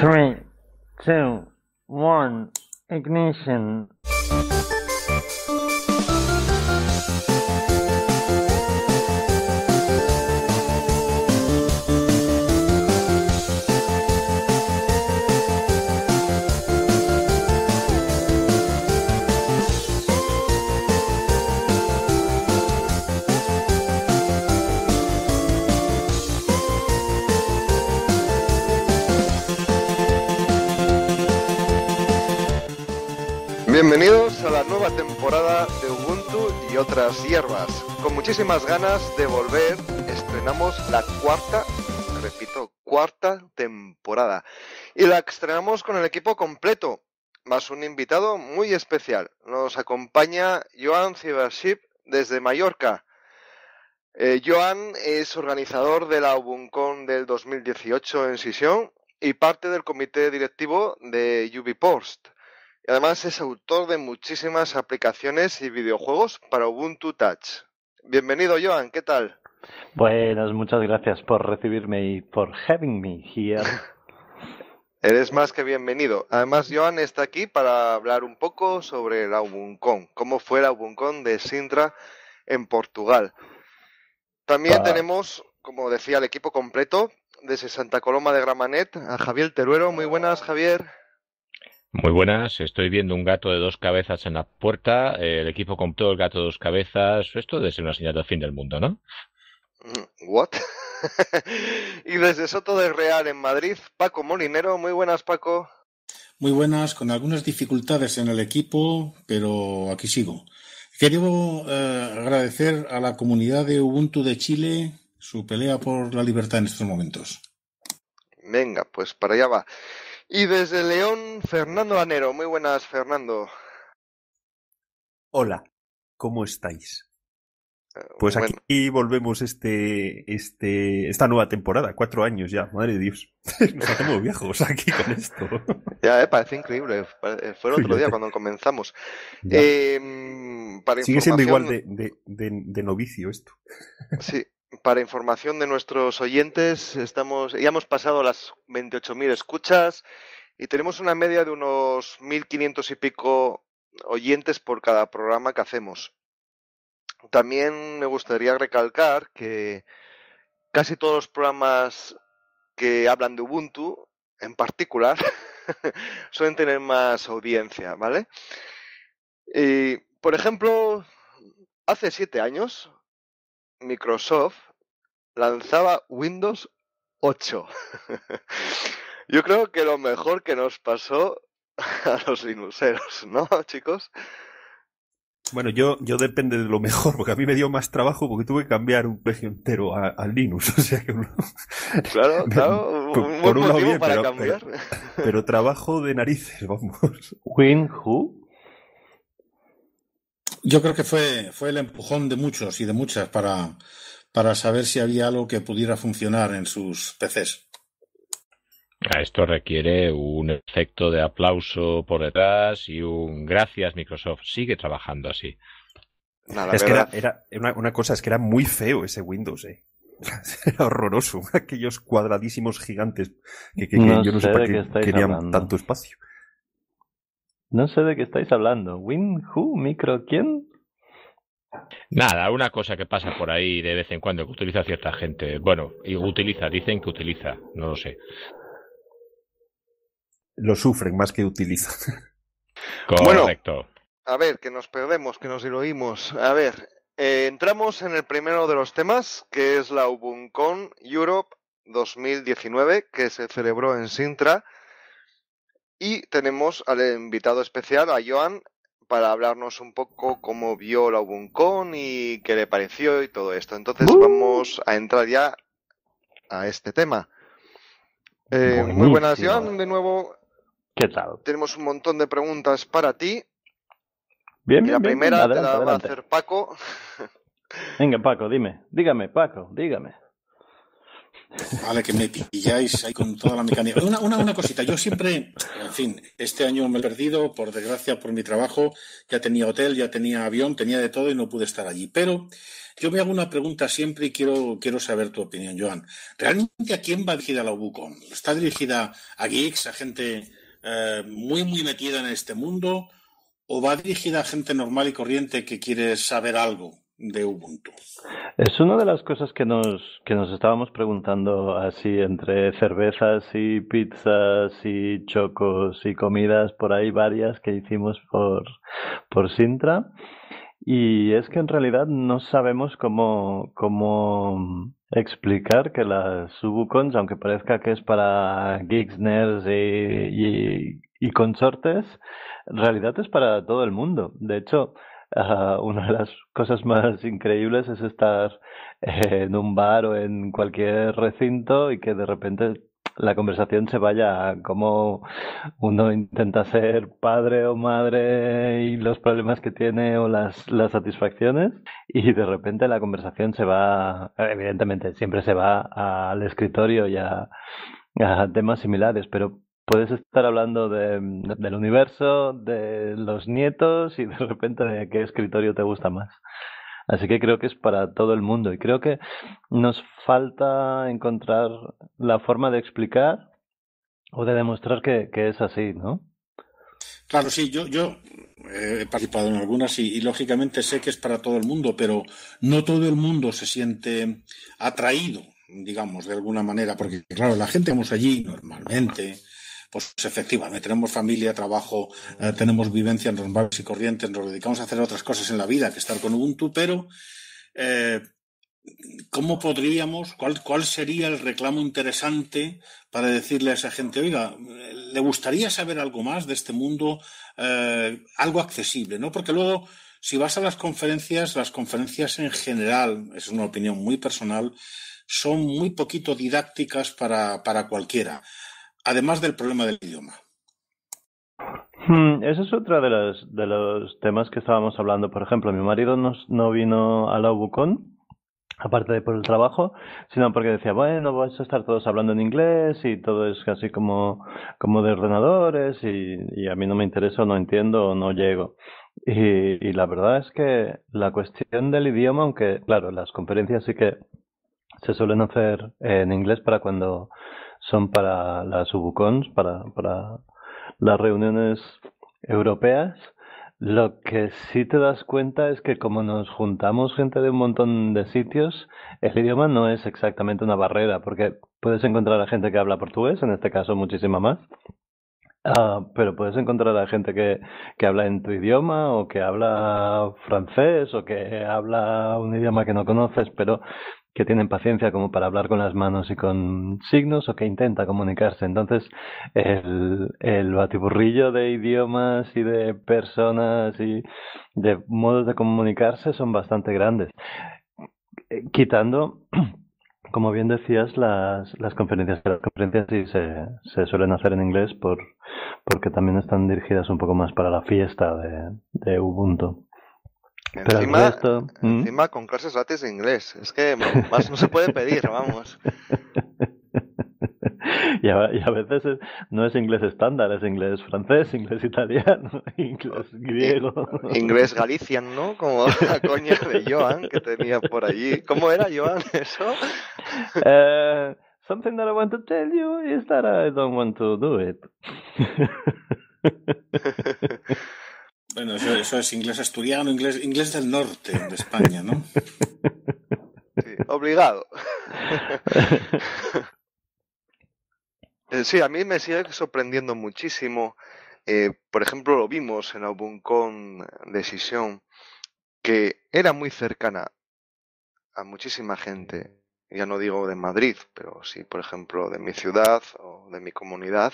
three, two, one, ignition. Bienvenidos a la nueva temporada de Ubuntu y otras hierbas. Con muchísimas ganas de volver, estrenamos la cuarta, repito, cuarta temporada. Y la estrenamos con el equipo completo, más un invitado muy especial. Nos acompaña Joan Cibership desde Mallorca. Eh, Joan es organizador de la UbunCon del 2018 en Sisión y parte del comité directivo de UbiPost además es autor de muchísimas aplicaciones y videojuegos para Ubuntu Touch. Bienvenido, Joan, ¿qué tal? Buenas, muchas gracias por recibirme y por having me here. Eres más que bienvenido. Además, Joan está aquí para hablar un poco sobre la UBUNCON, cómo fue la UBUNCON de Sintra en Portugal. También ah. tenemos, como decía, el equipo completo desde Santa Coloma de Gramanet a Javier Teruero. Muy buenas, Javier. Muy buenas, estoy viendo un gato de dos cabezas en la puerta. El equipo compró el gato de dos cabezas. Esto debe ser una señal del fin del mundo, ¿no? Mm, ¿What? y desde Soto del Real en Madrid, Paco Molinero. Muy buenas, Paco. Muy buenas, con algunas dificultades en el equipo, pero aquí sigo. Quiero eh, agradecer a la comunidad de Ubuntu de Chile su pelea por la libertad en estos momentos. Venga, pues para allá va. Y desde León, Fernando Anero. Muy buenas, Fernando. Hola, ¿cómo estáis? Eh, pues aquí volvemos este, este, esta nueva temporada, cuatro años ya, madre de Dios. Nos hacemos viejos aquí con esto. Ya, eh, parece increíble. Eh, fue el otro día cuando comenzamos. Em, Sigue siendo igual de, de, novicio esto. Sí, para información de nuestros oyentes, estamos, ya hemos pasado las 28.000 escuchas y tenemos una media de unos 1.500 y pico oyentes por cada programa que hacemos. También me gustaría recalcar que casi todos los programas que hablan de Ubuntu, en particular, suelen tener más audiencia, ¿vale? Y, por ejemplo, hace siete años Microsoft lanzaba Windows 8. Yo creo que lo mejor que nos pasó a los linuseros, ¿no, chicos? Bueno, yo, yo depende de lo mejor, porque a mí me dio más trabajo porque tuve que cambiar un precio entero al Linux. O sea que Claro, claro, por, un para cambiar. pero, trabajo de narices, vamos. ¿Win who? Yo creo que fue, fue el empujón de muchos y de muchas para, para saber si había algo que pudiera funcionar en sus PCs. Esto requiere un efecto de aplauso por detrás y un gracias Microsoft, sigue trabajando así. es que era, una, cosa, es que era muy feo ese Windows, eh. Era horroroso, aquellos cuadradísimos gigantes que, que, yo no sé querían tanto espacio. No sé de qué estáis hablando. ¿Win? ¿Who? ¿Micro? ¿Quién? Nada, una cosa que pasa por ahí de vez en cuando que utiliza cierta gente. Bueno, y utiliza, dicen que utiliza, no lo sé. Lo sufren más que utilizan. Correcto. a ver, que nos perdemos, que nos diluimos. A ver, eh, entramos en el primero de los temas, que es la UbunCon Europe 2019, que se celebró en Sintra y tenemos al invitado especial, a Joan, para hablarnos un poco cómo vio la Ubuncon y qué le pareció y todo esto. Entonces ¡Uh! vamos a entrar ya a este tema. Eh, muy buenas, Joan, de nuevo. ¿Qué tal? Tenemos un montón de preguntas para ti. Bien, la primera te la va a hacer Paco. Venga, Paco, dime. Dígame, Paco, dígame. Vale, que me pilláis ahí con toda la mecánica. Una, una, cosita, yo siempre, en fin, este año me he perdido, por desgracia, por mi trabajo, ya tenía hotel, ya tenía avión, tenía de todo y no pude estar allí. Pero yo me hago una pregunta siempre y quiero, quiero saber tu opinión, Joan. ¿Realmente a quién va dirigida la UBUCON? ¿Está dirigida a geeks, a gente eh, muy, muy metida en este mundo? ¿O va dirigida a gente normal y corriente que quiere saber algo? de Ubuntu. Es una de las cosas que nos, que nos estábamos preguntando así entre cervezas y pizzas y chocos y comidas por ahí varias que hicimos por, por Sintra. Y es que en realidad no sabemos cómo, cómo explicar que las Ubucons, aunque parezca que es para geeks, nerds y, y, y consortes, en realidad es para todo el mundo. De hecho, una de las cosas más increíbles es estar en un bar o en cualquier recinto y que de repente la conversación se vaya a uno intenta ser padre o madre y los problemas que tiene o las, las satisfacciones y de repente la conversación se va, evidentemente siempre se va al escritorio y a temas similares, pero puedes estar hablando mm, del universo, de los nietos y de repente de qué escritorio te gusta más. Así que creo que es para todo el mundo y creo que nos falta encontrar la forma de explicar o de demostrar que, es así, ¿no? Claro, sí, yo, yo eh, he participado en algunas y, lógicamente sé que es para todo el mundo, pero no todo el mundo se siente atraído, digamos, de alguna manera, porque claro, la gente que allí normalmente pues efectivamente tenemos familia, trabajo, eh, tenemos vivencia en normales y corrientes, nos dedicamos a hacer otras cosas en la vida que estar con Ubuntu, pero eh, ¿cómo podríamos, cuál, sería el reclamo interesante para decirle a esa gente, oiga, le gustaría saber algo más de este mundo, eh, algo accesible, ¿no? Porque luego, si vas a las conferencias, las conferencias en general, es una opinión muy personal, son muy poquito didácticas para, para cualquiera además del problema del idioma. Hmm, ese es otro de los, de los temas que estábamos hablando. Por ejemplo, mi marido no, vino a la UBUCON, aparte de por el trabajo, sino porque decía, bueno, vais a estar todos hablando en inglés y todo es casi como, como de ordenadores y, a mí no me interesa, no entiendo no llego. y la verdad es que la cuestión del idioma, aunque claro, las conferencias sí que se suelen hacer en inglés para cuando son para las UBUCONs, para, para las reuniones europeas. Lo que sí te das cuenta es que como nos juntamos gente de un montón de sitios, el idioma no es exactamente una barrera, porque puedes encontrar a gente que habla portugués, en este caso muchísima más, ah, pero puedes encontrar a gente que, que habla en tu idioma o que habla francés o que habla un idioma que no conoces, pero que tienen paciencia como para hablar con las manos y con signos o que intenta comunicarse. Entonces, el, el batiburrillo de idiomas y de personas y de modos de comunicarse son bastante grandes. Eh, quitando como bien decías, las, las conferencias, las conferencias sí se, suelen hacer en inglés porque también están dirigidas un poco más para la fiesta de, de Ubuntu encima, con clases gratis de inglés. Es que más no se puede pedir, vamos. Y a, veces no es inglés estándar, es inglés francés, inglés italiano, inglés griego. Eh, inglés galician, ¿no? Como la coña de Joan que tenía por allí. ¿Cómo era Joan eso? Eh, something that I want to tell you is that I don't want to do it. Bueno, eso, es inglés asturiano, inglés, inglés del norte de España, ¿no? Sí, obligado. Eh, sí, a mí me sigue sorprendiendo muchísimo. Eh, por ejemplo, lo vimos en Ubuncon Decisión, que era muy cercana a muchísima gente. Ya no digo de Madrid, pero sí, por ejemplo, de mi ciudad o de mi comunidad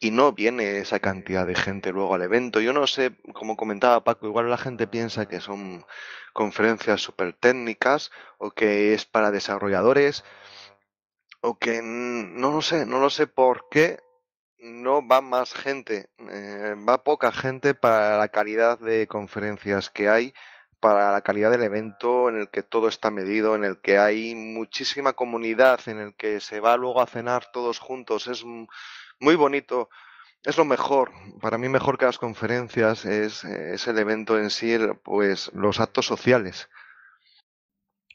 y no viene esa cantidad de gente luego al evento. Yo no sé, como comentaba Paco, igual la gente piensa que son conferencias súper técnicas o que es para desarrolladores o que no lo sé, no lo sé por qué no va más gente, eh, va poca gente para la calidad de conferencias que hay, para la calidad del evento en el que todo está medido, en el que hay muchísima comunidad, en el que se va luego a cenar todos juntos, es muy bonito. Es lo mejor, para mí mejor que las conferencias es, eh, es el evento en sí, pues los actos sociales.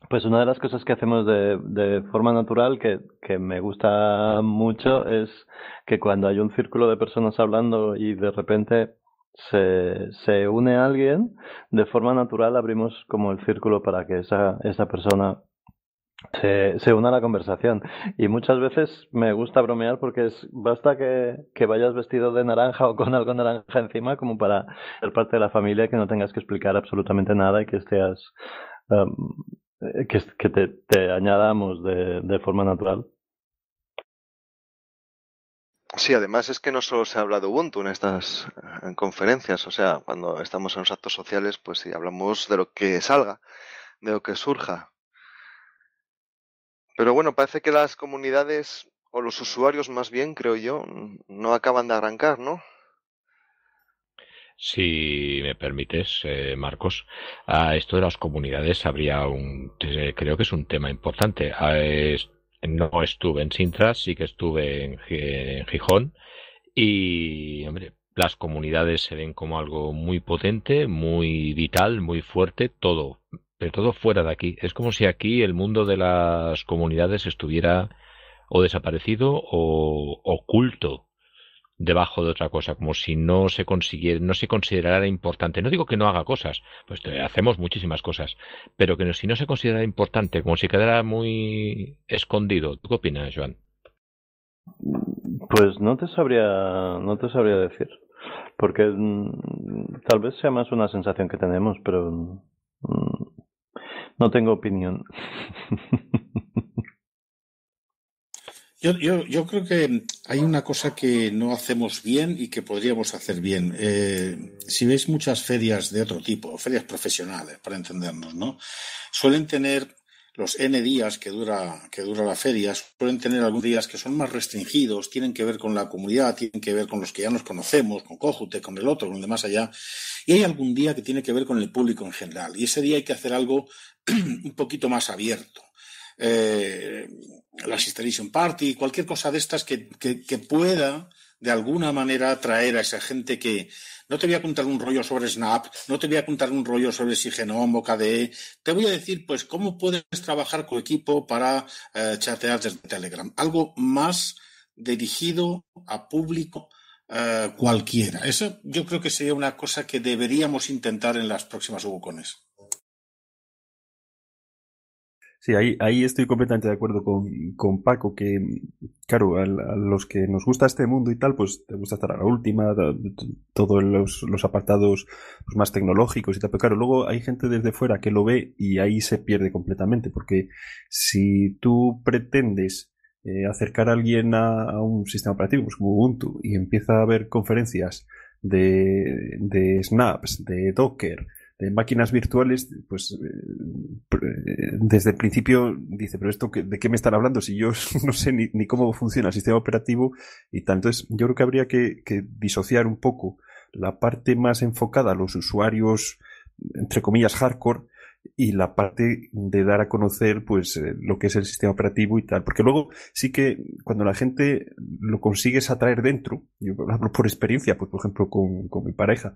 Pues una de las cosas que hacemos de, de forma natural que, que, me gusta mucho es que cuando hay un círculo de personas hablando y de repente se, se une alguien, de forma natural abrimos como el círculo para que esa, esa persona se, una la conversación. Y muchas veces me gusta bromear porque es, basta que, vayas vestido de naranja o con algo naranja encima como para ser parte de la familia, que no tengas que explicar absolutamente nada y que estés, um, eh, que, te, añadamos de, de forma natural. Sí, además es que no solo se ha hablado Ubuntu en estas conferencias, o sea, cuando estamos en los actos sociales, pues sí, hablamos de lo que salga, de lo que surja, pero bueno, parece que las comunidades, o los usuarios más bien, creo yo, no acaban de arrancar, ¿no? Si me permites, eh, Marcos, a esto de las comunidades habría un, creo que es un tema importante. no estuve en Sintra, sí que estuve en, Gijón y, hombre, las comunidades se ven como algo muy potente, muy vital, muy fuerte, todo pero todo fuera de aquí. Es como si aquí el mundo de las comunidades estuviera o desaparecido o oculto debajo de otra cosa, como si no se consiguiera, no se considerara importante. No digo que no haga cosas, pues eh, hacemos muchísimas cosas, pero que si no se considerara importante, como si quedara muy escondido. ¿Tú qué opinas, Joan? Pues no te sabría, no te sabría decir, porque mm, tal vez sea más una sensación que tenemos, pero mm, no tengo opinión. Yo, creo que hay una cosa que no hacemos bien y que podríamos hacer bien. Eh, si veis muchas ferias de otro tipo, ferias profesionales, para entendernos, ¿no? Suelen tener los N días que dura, que dura la feria pueden tener algunos días que son más restringidos, tienen que ver con la comunidad, tienen que ver con los que ya nos conocemos, con Cójute, con el otro, con el de más allá, y hay algún día que tiene que ver con el público en general, y ese día hay que hacer algo un poquito más abierto. Eh, la Sisteration Party, cualquier cosa de estas que, que pueda de alguna manera atraer a esa gente que no te voy a contar un rollo sobre Snap, no te voy a contar un rollo sobre Sigenom o KDE. Te voy a decir, pues, cómo puedes trabajar con equipo para eh, chatear desde Telegram. Algo más dirigido a público eh, cualquiera. Eso yo creo que sería una cosa que deberíamos intentar en las próximas Ubocones. Sí, ahí, estoy completamente de acuerdo con, Paco, que, claro, a, los que nos gusta este mundo y tal, pues te gusta estar a la última, todos los, apartados pues, más tecnológicos y tal, pero claro, luego hay gente desde fuera que lo ve y ahí se pierde completamente, porque si tú pretendes eh, acercar a alguien a, un sistema operativo, pues, como Ubuntu, y empieza a ver conferencias de, de snaps, de Docker, máquinas virtuales, pues eh, eh, desde el principio dice, pero esto de qué me están hablando si yo no sé ni, cómo funciona el sistema operativo y tal. Entonces, yo creo que habría que, disociar un poco la parte más enfocada a los usuarios, entre comillas, hardcore, y la parte de dar a conocer pues eh, lo que es el sistema operativo y tal porque luego sí que cuando la gente lo consigues atraer dentro yo hablo por experiencia pues por ejemplo con, con mi pareja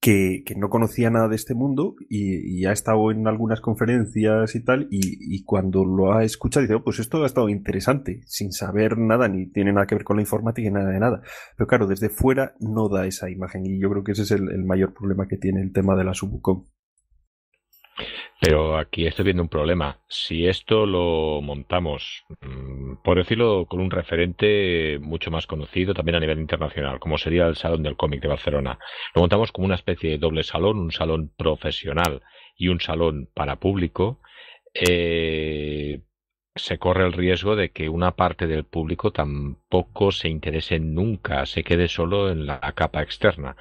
que, que, no conocía nada de este mundo y, y, ha estado en algunas conferencias y tal, y, cuando lo ha escuchado dice, oh, pues esto ha estado interesante, sin saber nada, ni tiene nada que ver con la informática ni nada de nada. Pero claro, desde fuera no da esa imagen y yo creo que ese es el, mayor problema que tiene el tema de la subcom. Pero aquí estoy viendo un problema. Si esto lo montamos, mm, por decirlo con un referente mucho más conocido también a nivel internacional, como sería el Salón del Cómic de Barcelona, lo montamos como una especie de doble salón, un salón profesional y un salón para público, eh, se corre el riesgo de que una parte del público tampoco se interese nunca, se quede solo en la capa externa.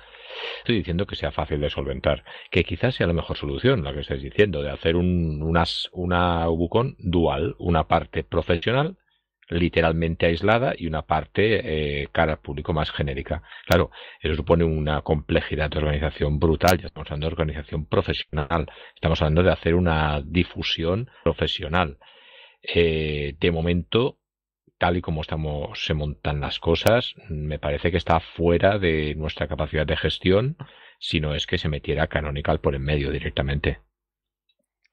Estoy diciendo que sea fácil de solventar, que quizás sea la mejor solución, la que estáis diciendo, de hacer un, unas, una Ubucon dual, una parte profesional literalmente aislada y una parte eh, cara al público más genérica. Claro, eso supone una complejidad de organización brutal, ya estamos hablando de organización profesional, estamos hablando de hacer una difusión profesional. Eh, de momento tal y como estamos, se montan las cosas, me parece que está fuera de nuestra capacidad de gestión, si no es que se metiera Canonical por en medio directamente.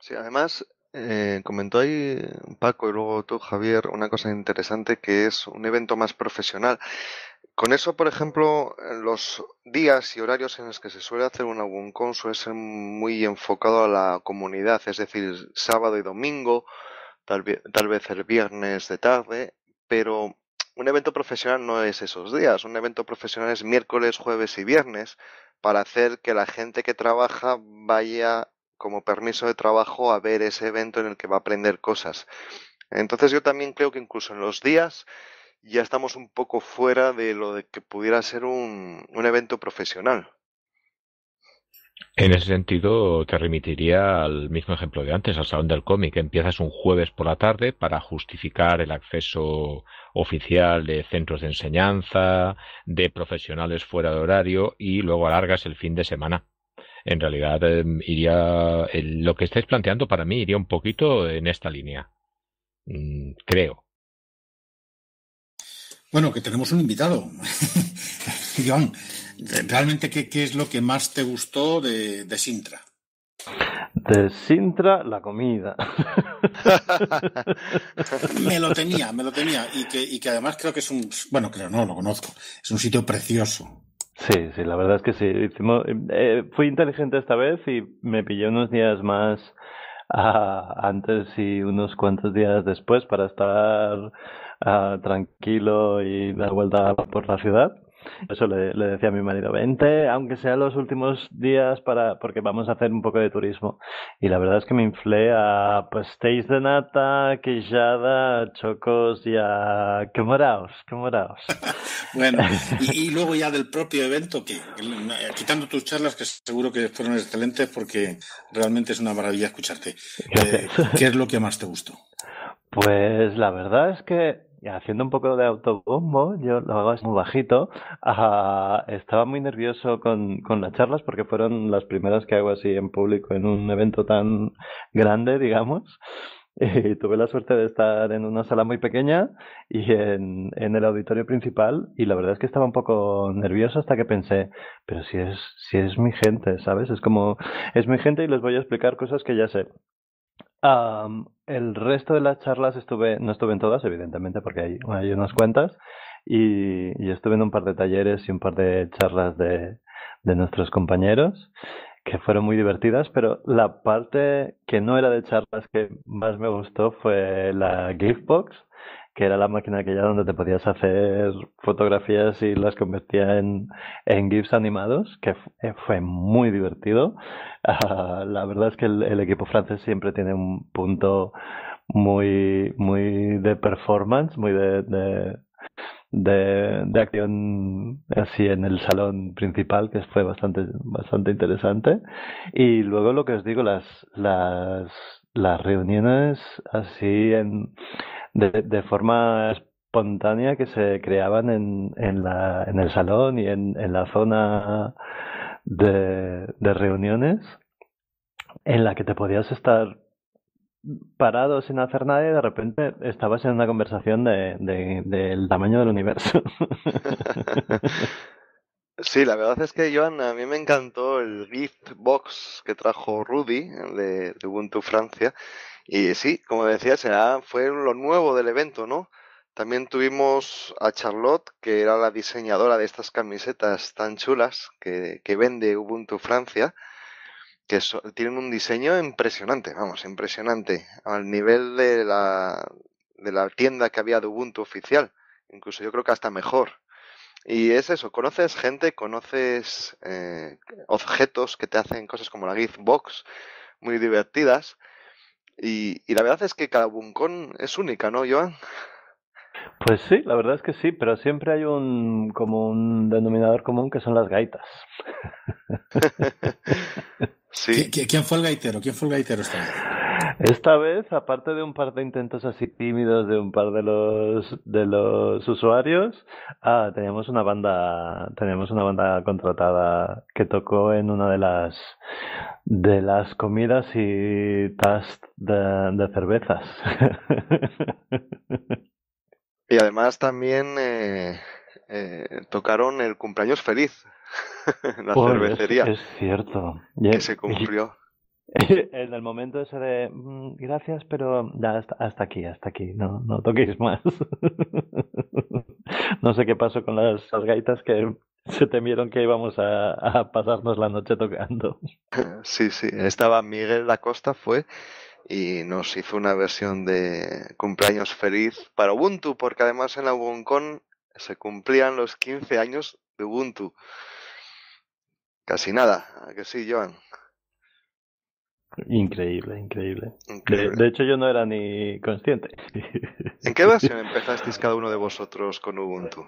Sí, además, eh, comentó ahí Paco y luego tú, Javier, una cosa interesante que es un evento más profesional. Con eso, por ejemplo, los días y horarios en los que se suele hacer un algún suele es muy enfocado a la comunidad, es decir, sábado y domingo, tal, tal vez el viernes de tarde, pero un evento profesional no es esos días, un evento profesional es miércoles, jueves y viernes para hacer que la gente que trabaja vaya como permiso de trabajo a ver ese evento en el que va a aprender cosas. Entonces yo también creo que incluso en los días ya estamos un poco fuera de lo de que pudiera ser un, un evento profesional. En ese sentido, te remitiría al mismo ejemplo de antes, al Salón del Cómic. Empiezas un jueves por la tarde para justificar el acceso oficial de centros de enseñanza, de profesionales fuera de horario y luego alargas el fin de semana. En realidad, em, iría lo que estáis planteando para mí iría un poquito en esta línea, mm, creo. Bueno, que tenemos un invitado. Iván, ¿realmente qué, qué, es lo que más te gustó de, de Sintra? De Sintra, la comida. me lo tenía, me lo tenía. Y que, y que además creo que es un. Bueno, creo, no, lo conozco. Es un sitio precioso. Sí, sí, la verdad es que sí. Eh, fui inteligente esta vez y me pillé unos días más ah, antes y unos cuantos días después para estar Ah, tranquilo y dar vuelta por la ciudad. Eso le, decía a mi marido, vente, aunque sea los últimos días, para, porque vamos a hacer un poco de turismo. Y la verdad es que me inflé a pastéis pues, de nata, quillada, chocos y a quemoraos, moraos! bueno, y, luego ya del propio evento, que quitando tus charlas, que seguro que fueron excelentes, porque realmente es una maravilla escucharte. Eh, ¿Qué es lo que más te gustó? Pues la verdad es que haciendo un poco de autobombo, yo lo hago muy bajito, ah, estaba muy nervioso con, las charlas porque fueron las primeras que hago así en público en un evento tan grande, digamos. Y tuve la suerte de estar en una sala muy pequeña y en, en el auditorio principal y la verdad es que estaba un poco nervioso hasta que pensé, pero si es, si es mi gente, ¿sabes? Es como, es mi gente y les voy a explicar cosas que ya sé el resto de las charlas estuve, no estuve en todas, evidentemente, porque hay, unas cuantas, y, estuve en un par de talleres y un par de charlas de, de nuestros compañeros que fueron muy divertidas, pero la parte que no era de charlas que más me gustó fue la box que era la máquina aquella donde te podías hacer fotografías y las convertía en, en GIFs animados, que eh, fue muy divertido. Ah, la verdad es que el, el, equipo francés siempre tiene un punto muy, muy de performance, muy de, de de, de, acción así en el salón principal, que fue bastante, bastante interesante. Y luego lo que os digo, las, las las reuniones así en, de, forma espontánea que se creaban en, la, en el salón y en, la zona de, de, reuniones en la que te podías estar parado sin hacer nada y de repente estabas en una conversación de, del tamaño del universo. Sí, la verdad es que, Joan, a mí me encantó el gift box que trajo Rudy de, Ubuntu Francia. Y sí, como decía, fue lo nuevo del evento, ¿no? También tuvimos a Charlotte, que era la diseñadora de estas camisetas tan chulas que, que vende Ubuntu Francia, que tienen un diseño impresionante, vamos, impresionante, al nivel de la, de la tienda que había de Ubuntu oficial. Incluso yo creo que hasta mejor y es eso, conoces gente, conoces eh, objetos que te hacen cosas como la Gizbox, muy divertidas. Y, la verdad es que cada buncón es única, ¿no, Joan? Pues sí, la verdad es que sí, pero siempre hay un como un denominador común que son las gaitas. sí. ¿Quién fue el gaitero? ¿Quién fue el gaitero esta vez? Esta vez, aparte de un par de intentos así tímidos de un par de los de los usuarios, ah, teníamos una banda, teníamos una banda contratada que tocó en una de las de las comidas y tas de, cervezas. Y además también eh, eh, tocaron el cumpleaños feliz, la cervecería. Es, cierto. Que se cumplió. en el momento ese de mm, gracias, pero ya hasta, aquí, hasta aquí, no, no toquéis más. no sé qué pasó con las, gaitas que se temieron que íbamos a, pasarnos la noche tocando. Sí, sí, estaba Miguel Lacosta, fue, y nos hizo una versión de cumpleaños feliz para Ubuntu, porque además en la Ubuntu se cumplían los 15 años de Ubuntu. Casi nada, ¿a que sí, Joan? Increíble, increíble. De, hecho, yo no era ni consciente. ¿En qué versión empezasteis cada uno de vosotros con Ubuntu?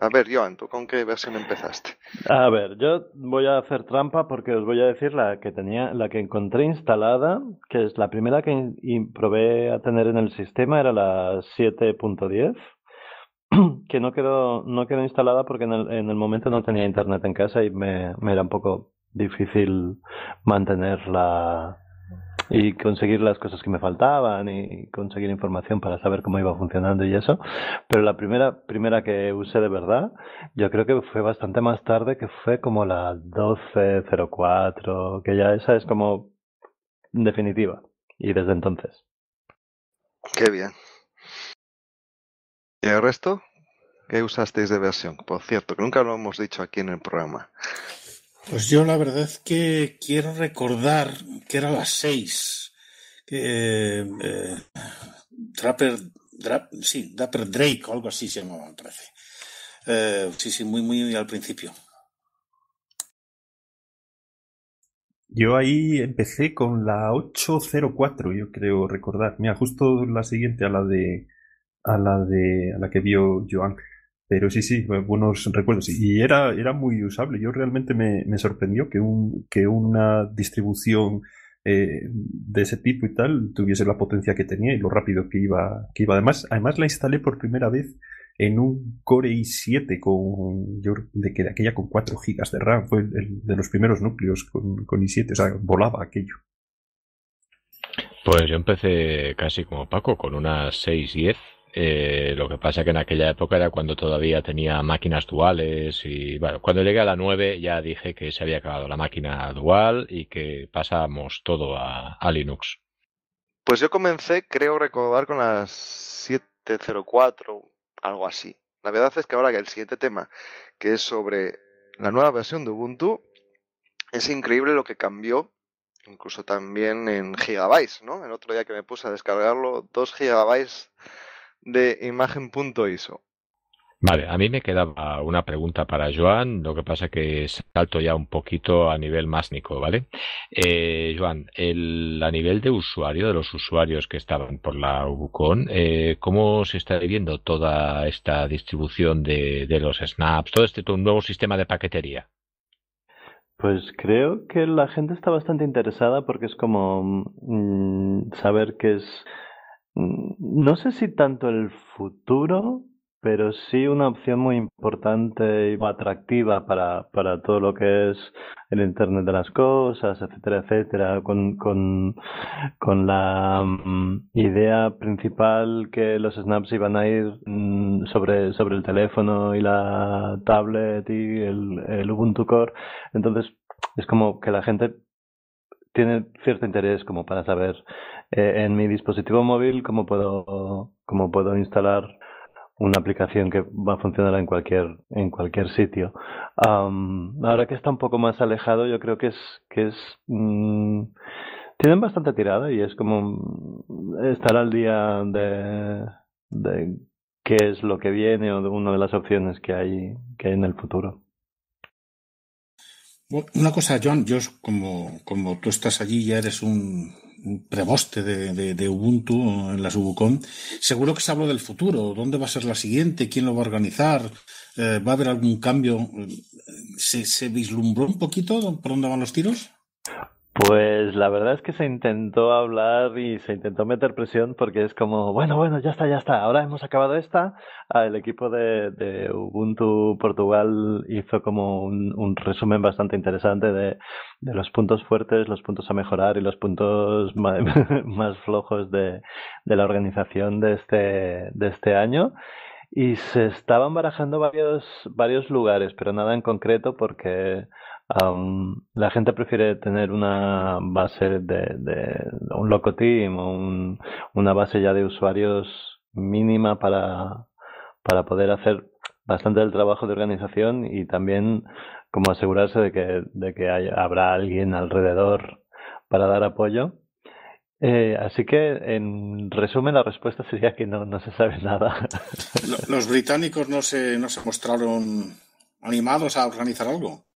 A ver, Joan, ¿tú con qué versión empezaste? A ver, yo voy a hacer trampa porque os voy a decir la que tenía, la que encontré instalada, que es la primera que probé a tener en el sistema, era la 7.10 que no quedó, no quedó instalada porque en el, en el, momento no tenía internet en casa y me, me era un poco difícil mantenerla y conseguir las cosas que me faltaban y conseguir información para saber cómo iba funcionando y eso. Pero la primera, primera que usé de verdad, yo creo que fue bastante más tarde, que fue como la 1204, que ya esa es como definitiva. Y desde entonces. Qué bien. ¿Y el resto? ¿Qué usasteis de versión? Por cierto, que nunca lo hemos dicho aquí en el programa. Pues yo la verdad es que quiero recordar que era las seis. Que, Trapper, eh, eh, sí, Dapper Drake o algo así se llamaba, me parece. Eh, sí, sí, muy, muy al principio. Yo ahí empecé con la 804, yo creo recordar. Mira, justo la siguiente a la de a la de a la que vio Joan. Pero sí, sí, buenos recuerdos. Y era, era muy usable. Yo realmente me, sorprendió que, un, que una distribución eh, de ese tipo y tal tuviese la potencia que tenía y lo rápido que iba, que iba. Además, además la instalé por primera vez en un Core i7 con, de, que, aquella con 4 GB de RAM. Fue el, de los primeros núcleos con, i7. O sea, volaba aquello. Pues yo empecé casi como Paco, con una 610. Eh, lo que pasa que en aquella época era cuando todavía tenía máquinas duales y bueno, cuando llegué a la 9 ya dije que se había acabado la máquina dual y que pasamos todo a, Linux. Pues yo comencé, creo recordar, con las 704, algo así. La verdad es que ahora que el siguiente tema, que es sobre la nueva versión de Ubuntu, es increíble lo que cambió, incluso también en gigabytes, ¿no? El otro día que me puse a descargarlo, 2 gigabytes de imagen.iso. Vale, a mí me quedaba una pregunta para Joan, lo que pasa que salto ya un poquito a nivel más nico, ¿vale? Eh, Joan, a nivel de usuario, de los usuarios que estaban por la UBUCON, eh, ¿cómo se está viviendo toda esta distribución de, de los snaps, todo este un nuevo sistema de paquetería? Pues creo que la gente está bastante interesada porque es como mm, saber que es Mm, no sé si tanto el futuro, pero sí una opción muy importante y atractiva para, para todo lo que es el Internet de las Cosas, etcétera, etcétera, con, con, la mm, idea principal que los snaps iban a ir mm, sobre, sobre el teléfono y la tablet y el, el Ubuntu Core. Entonces, es como que la gente tiene cierto interés como para saber eh, en mi dispositivo móvil, ¿cómo puedo, cómo puedo instalar una aplicación que va a funcionar en cualquier, en cualquier sitio? ahora que está un poco más alejado, yo creo que es, que es, mm, tienen bastante tirada y es como mm, estar al día de, de qué es lo que viene o de una de las opciones que hay, que hay en el futuro. Una cosa, John, yo como, como tú estás allí, ya eres un, preboste de, de, Ubuntu en la Subucon, seguro que se habló del futuro, dónde va a ser la siguiente, quién lo va a organizar, eh, va a haber algún cambio. Eh, ¿Se, ¿Se, vislumbró un poquito por dónde van los tiros? Pues la verdad es que se intentó hablar y se intentó meter presión porque es como, bueno, bueno, ya está, ya está, ahora hemos acabado esta. Ah, el equipo de, Ubuntu Portugal hizo como un, resumen bastante interesante de, los puntos fuertes, los puntos a mejorar y los puntos más, flojos de, de, la organización de este, de este año. Y se estaban barajando varios, varios lugares, pero nada en concreto porque la gente prefiere tener una base de, de un team o una base ya de usuarios mínima para, poder hacer bastante del trabajo de organización y también como asegurarse de que, de que habrá alguien alrededor para dar apoyo. Eh, así que, en resumen, la respuesta sería que no, no se sabe nada. ¿Los británicos no se, no se mostraron animados a organizar algo?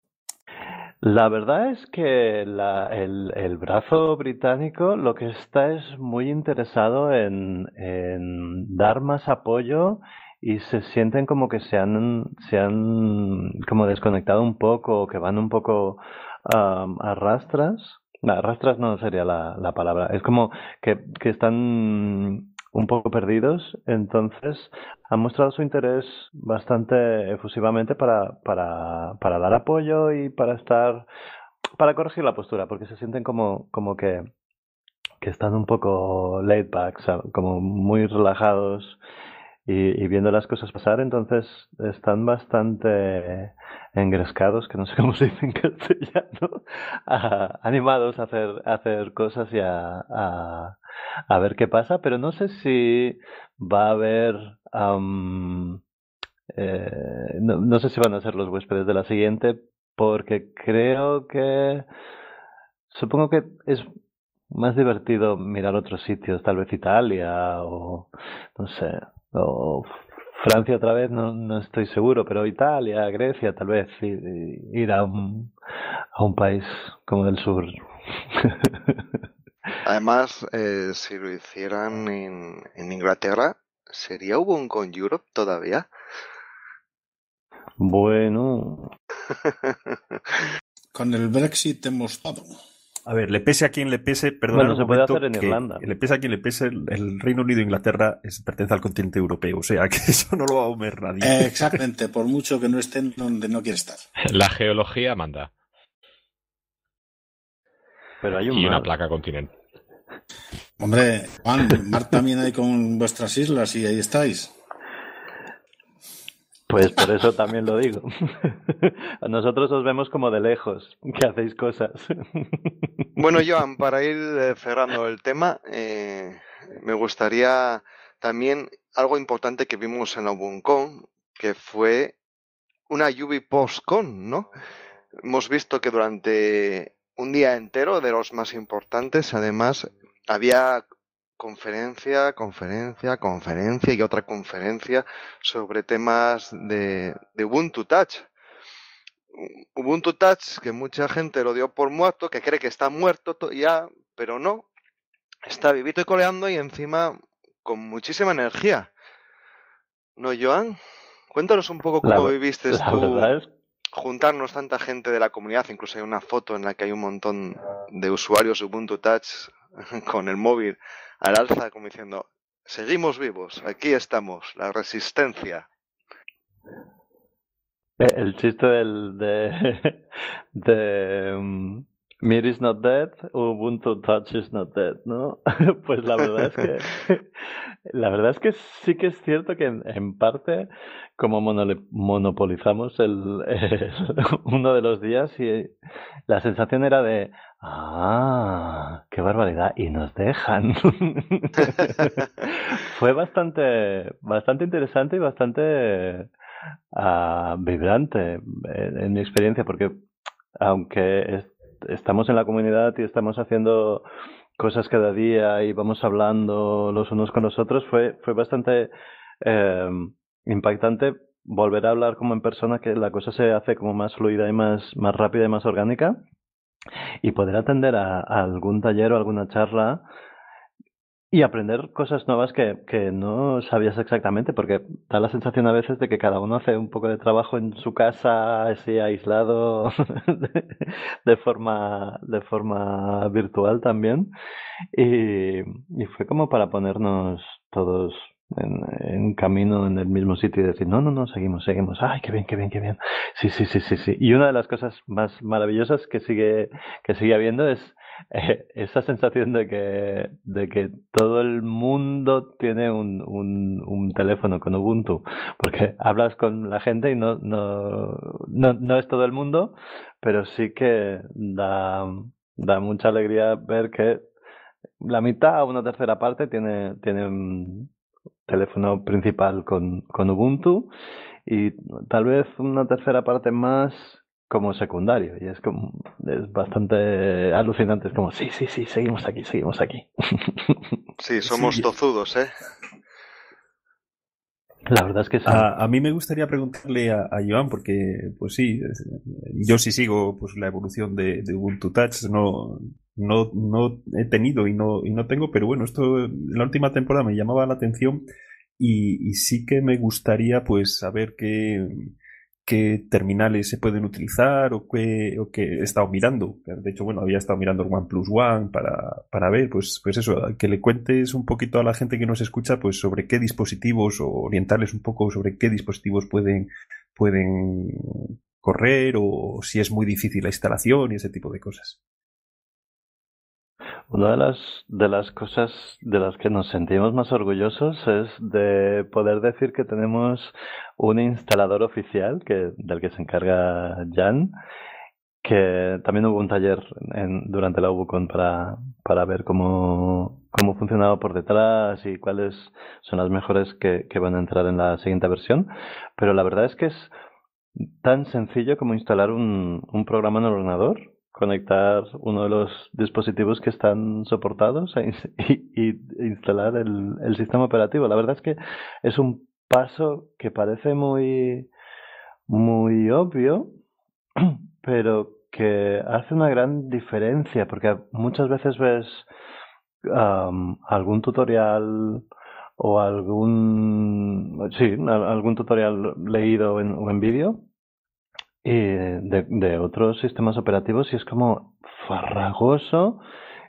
La verdad es que la, el, el, brazo británico lo que está es muy interesado en, dar más apoyo y se sienten como que se han, se han como desconectado un poco, que van un poco arrastras a rastras. No, rastras no sería la, la palabra. Es como que, que están un poco perdidos, entonces han mostrado su interés bastante efusivamente para, para, para dar apoyo y para estar, para corregir la postura, porque se sienten como, como que, que están un poco laid back, como muy relajados y, y, viendo las cosas pasar, entonces están bastante engrescados, que no sé cómo se dice castellano, animados a hacer, hacer cosas y a, a, ver qué pasa, pero no sé si va a haber... Eh, no, no sé si van a ser los huéspedes de la siguiente, porque creo que... Supongo que es más divertido mirar otros sitios, tal vez Italia o no sé, o Francia otra vez no, estoy seguro, pero Italia, Grecia tal vez, ir a un, a un país como el sur. Además, eh, si lo hicieran en, en Inglaterra, ¿sería un con Europe todavía? Bueno. con el Brexit hemos dado. A ver, le pese a quien le pese, perdón. Bueno, se puede hacer en Irlanda. Le pese a quien le pese, el, Reino Unido e Inglaterra es, pertenece al continente europeo, o sea que eso no lo va a comer nadie. Eh, exactamente, por mucho que no estén donde no quiere estar. La geología manda. Pero hay una placa continente. Hombre, Juan, mar también hay con vuestras islas y ahí estáis. Pues por eso también lo digo. Nosotros os vemos como de lejos, que hacéis cosas. Bueno, Joan, para ir eh, cerrando el tema, eh, me gustaría también algo importante que vimos en Obuncon, que fue una UV post-con, ¿no? Hemos visto que durante un día entero de los más importantes, además, había conferencia, conferencia, conferencia y otra conferencia sobre temas de, Ubuntu Touch. Ubuntu Touch, que mucha gente lo dio por muerto, que cree que está muerto ya, pero no. Está vivito y coleando y encima con muchísima energía. ¿No, Joan? Cuéntanos un poco cómo viviste juntarnos tanta gente de la comunidad. Incluso hay una foto en la que hay un montón de usuarios Ubuntu Touch con el móvil al alza como diciendo, seguimos vivos, aquí estamos, la resistencia. Eh, el chiste del, de, de, mm, Mir is not dead, Ubuntu Touch is not dead, ¿no? pues la verdad es que la verdad es que sí que es cierto que en, parte como monopolizamos el, uno de los días y la sensación era de ah, qué barbaridad y nos dejan. Fue bastante bastante interesante y bastante ah, vibrante en, eh, en mi experiencia porque aunque es estamos en la comunidad y estamos haciendo cosas cada día y vamos hablando los unos con los otros, fue, fue bastante em, impactante volver a hablar como en persona, que la cosa se hace como más fluida y más, más rápida y más orgánica, y poder atender a algún taller o alguna charla y aprender cosas nuevas que, que, no sabías exactamente, porque da la sensación a veces de que cada uno hace un poco de trabajo en su casa, así aislado, de, forma, de forma virtual también. Y, y, fue como para ponernos todos en, camino en el mismo sitio y decir, no, no, no, seguimos, seguimos, ay, qué bien, qué bien, qué bien. Sí, sí, sí, sí, sí. Y una de las cosas más maravillosas que sigue, que sigue habiendo es eh, esa sensación de que, de que todo el mundo tiene un, un, teléfono con Ubuntu, porque hablas con la gente y no, no, no, no es todo el mundo, pero sí que da, da mucha alegría ver que la mitad o una tercera parte tiene, tiene teléfono principal con, Ubuntu y tal vez una tercera parte más como secundario y es como es bastante alucinante es como sí sí sí seguimos aquí seguimos aquí sí somos tozudos eh la verdad es que a, mí me gustaría preguntarle a, a, Joan, porque, pues sí, yo sí sigo pues, la evolución de, de Ubuntu Touch, no, no, no he tenido y no, y no tengo, pero bueno, esto la última temporada me llamaba la atención y, sí que me gustaría pues saber qué, qué terminales se pueden utilizar o qué, o qué he estado mirando. De hecho, bueno, había estado mirando el OnePlus One para, para ver, pues, pues eso, que le cuentes un poquito a la gente que nos escucha pues sobre qué dispositivos o orientarles un poco sobre qué dispositivos pueden, pueden correr o si es muy difícil la instalación y ese tipo de cosas. Una de las, de las cosas de las que nos sentimos más orgullosos es de poder decir que tenemos un instalador oficial que, del que se encarga Jan, que también hubo un taller en, durante la UBUCON para, para ver cómo, cómo funcionaba por detrás y cuáles son las mejores que, que van a entrar en la siguiente versión. Pero la verdad es que es tan sencillo como instalar un, un programa en el ordenador conectar uno de los dispositivos que están soportados e, y, instalar el, sistema operativo. La verdad es que es un paso que parece muy, muy obvio, pero que hace una gran diferencia, porque muchas veces ves algún tutorial o algún, sí, algún tutorial leído o en vídeo y de, otros sistemas operativos y es como farragoso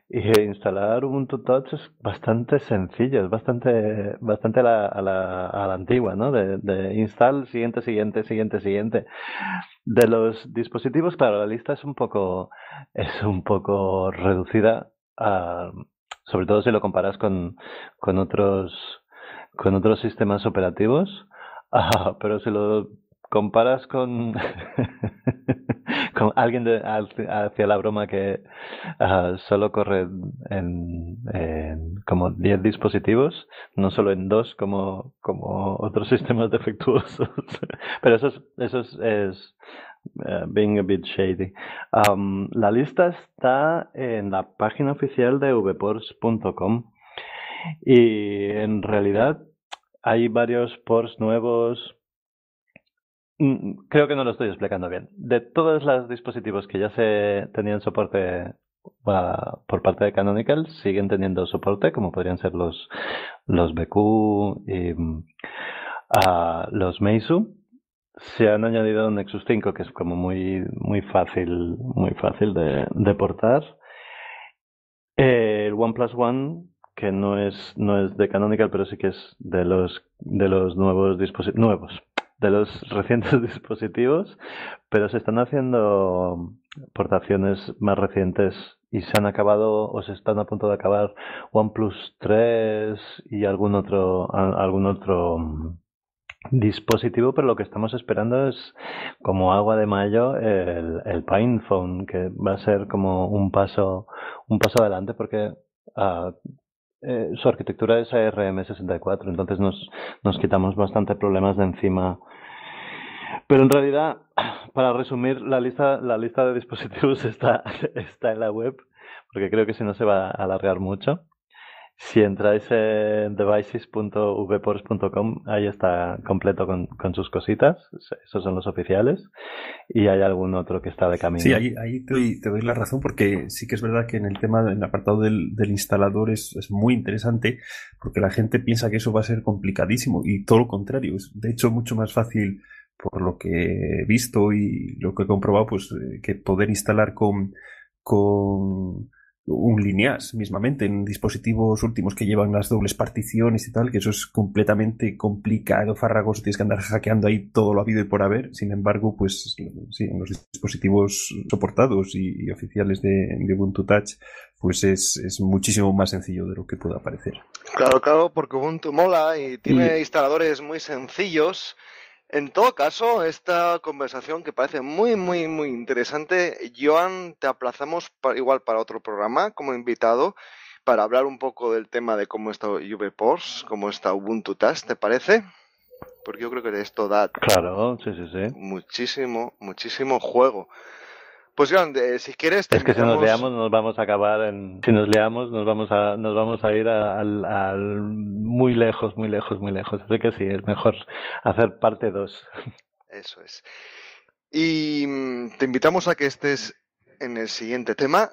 y instalar Ubuntu Touch es bastante sencillo, es bastante, bastante a, la, a la, a la antigua, ¿no? De, de install, siguiente, siguiente, siguiente, siguiente. De los dispositivos, claro, la lista es un poco, es un poco reducida, sobre todo si lo comparas con, con, otros, con otros sistemas operativos. Ah, pero si lo comparas con, con alguien de, hacia la broma que ah, solo corre en, como 10 dispositivos, no solo en dos como, como otros sistemas defectuosos. Pero eso es, eso es, eh, being a bit shady. Um, la lista está en la página oficial de vports.com y en realidad hay varios ports nuevos Mm, creo que no lo estoy explicando bien. De todos los dispositivos que ya se tenían soporte por parte de Canonical, siguen teniendo soporte, como podrían ser los, los BQ y mm, ah, los Meizu. Se han añadido un Nexus 5 que es como muy, muy fácil, muy fácil de, de portar. El OnePlus One que no es no es de Canonical, pero sí que es de los de los nuevos dispositivos nuevos de los recientes dispositivos, pero se están haciendo portaciones más recientes y se han acabado o se están a punto de acabar OnePlus 3 y algún otro algún otro mm, dispositivo, pero lo que estamos esperando es como agua de mayo el, el Pinephone, que va a ser como un paso un paso adelante porque ah, eh, su arquitectura es ARM64, entonces nos, nos quitamos bastante problemas de encima. Pero en realidad, para resumir, la lista, la lista de dispositivos está, está en la web, porque creo que si no se va a alargar mucho. Si entráis en devices.vports.com, ahí está completo con, sus cositas. Esos son los oficiales. Y hay algún otro que está de camino. Sí, ahí, ahí te, doy, la razón porque sí que es verdad que en el tema, en apartado del, instalador es, es, muy interesante porque la gente piensa que eso va a ser complicadísimo y todo lo contrario. Es de hecho mucho más fácil por lo que he visto y lo que he comprobado, pues eh, que poder instalar con, con un lineas mismamente en dispositivos últimos que llevan las dobles particiones y tal, que eso es completamente complicado, farragoso, tienes que andar hackeando ahí todo lo habido y por haber. Sin embargo, pues sí, en los dispositivos soportados y, oficiales de, Ubuntu Touch, pues es, muchísimo más sencillo de lo que pueda parecer. Claro, claro, porque Ubuntu mola y tiene instaladores muy sencillos en todo caso, esta conversación que parece muy, muy, muy interesante, Joan, te aplazamos igual para otro programa como invitado para hablar un poco del tema de cómo está cómo está Ubuntu Task, ¿te parece? Porque yo creo que esto da claro, sí, sí, sí. muchísimo, muchísimo juego. Pues, John, eh, si quieres... Es que si nos leamos nos vamos a acabar en... Si nos leamos nos vamos a, nos vamos a ir al, muy lejos, muy lejos, muy lejos. Así que sí, es mejor hacer parte 2. Eso es. Y mm, te invitamos a que estés en el siguiente tema,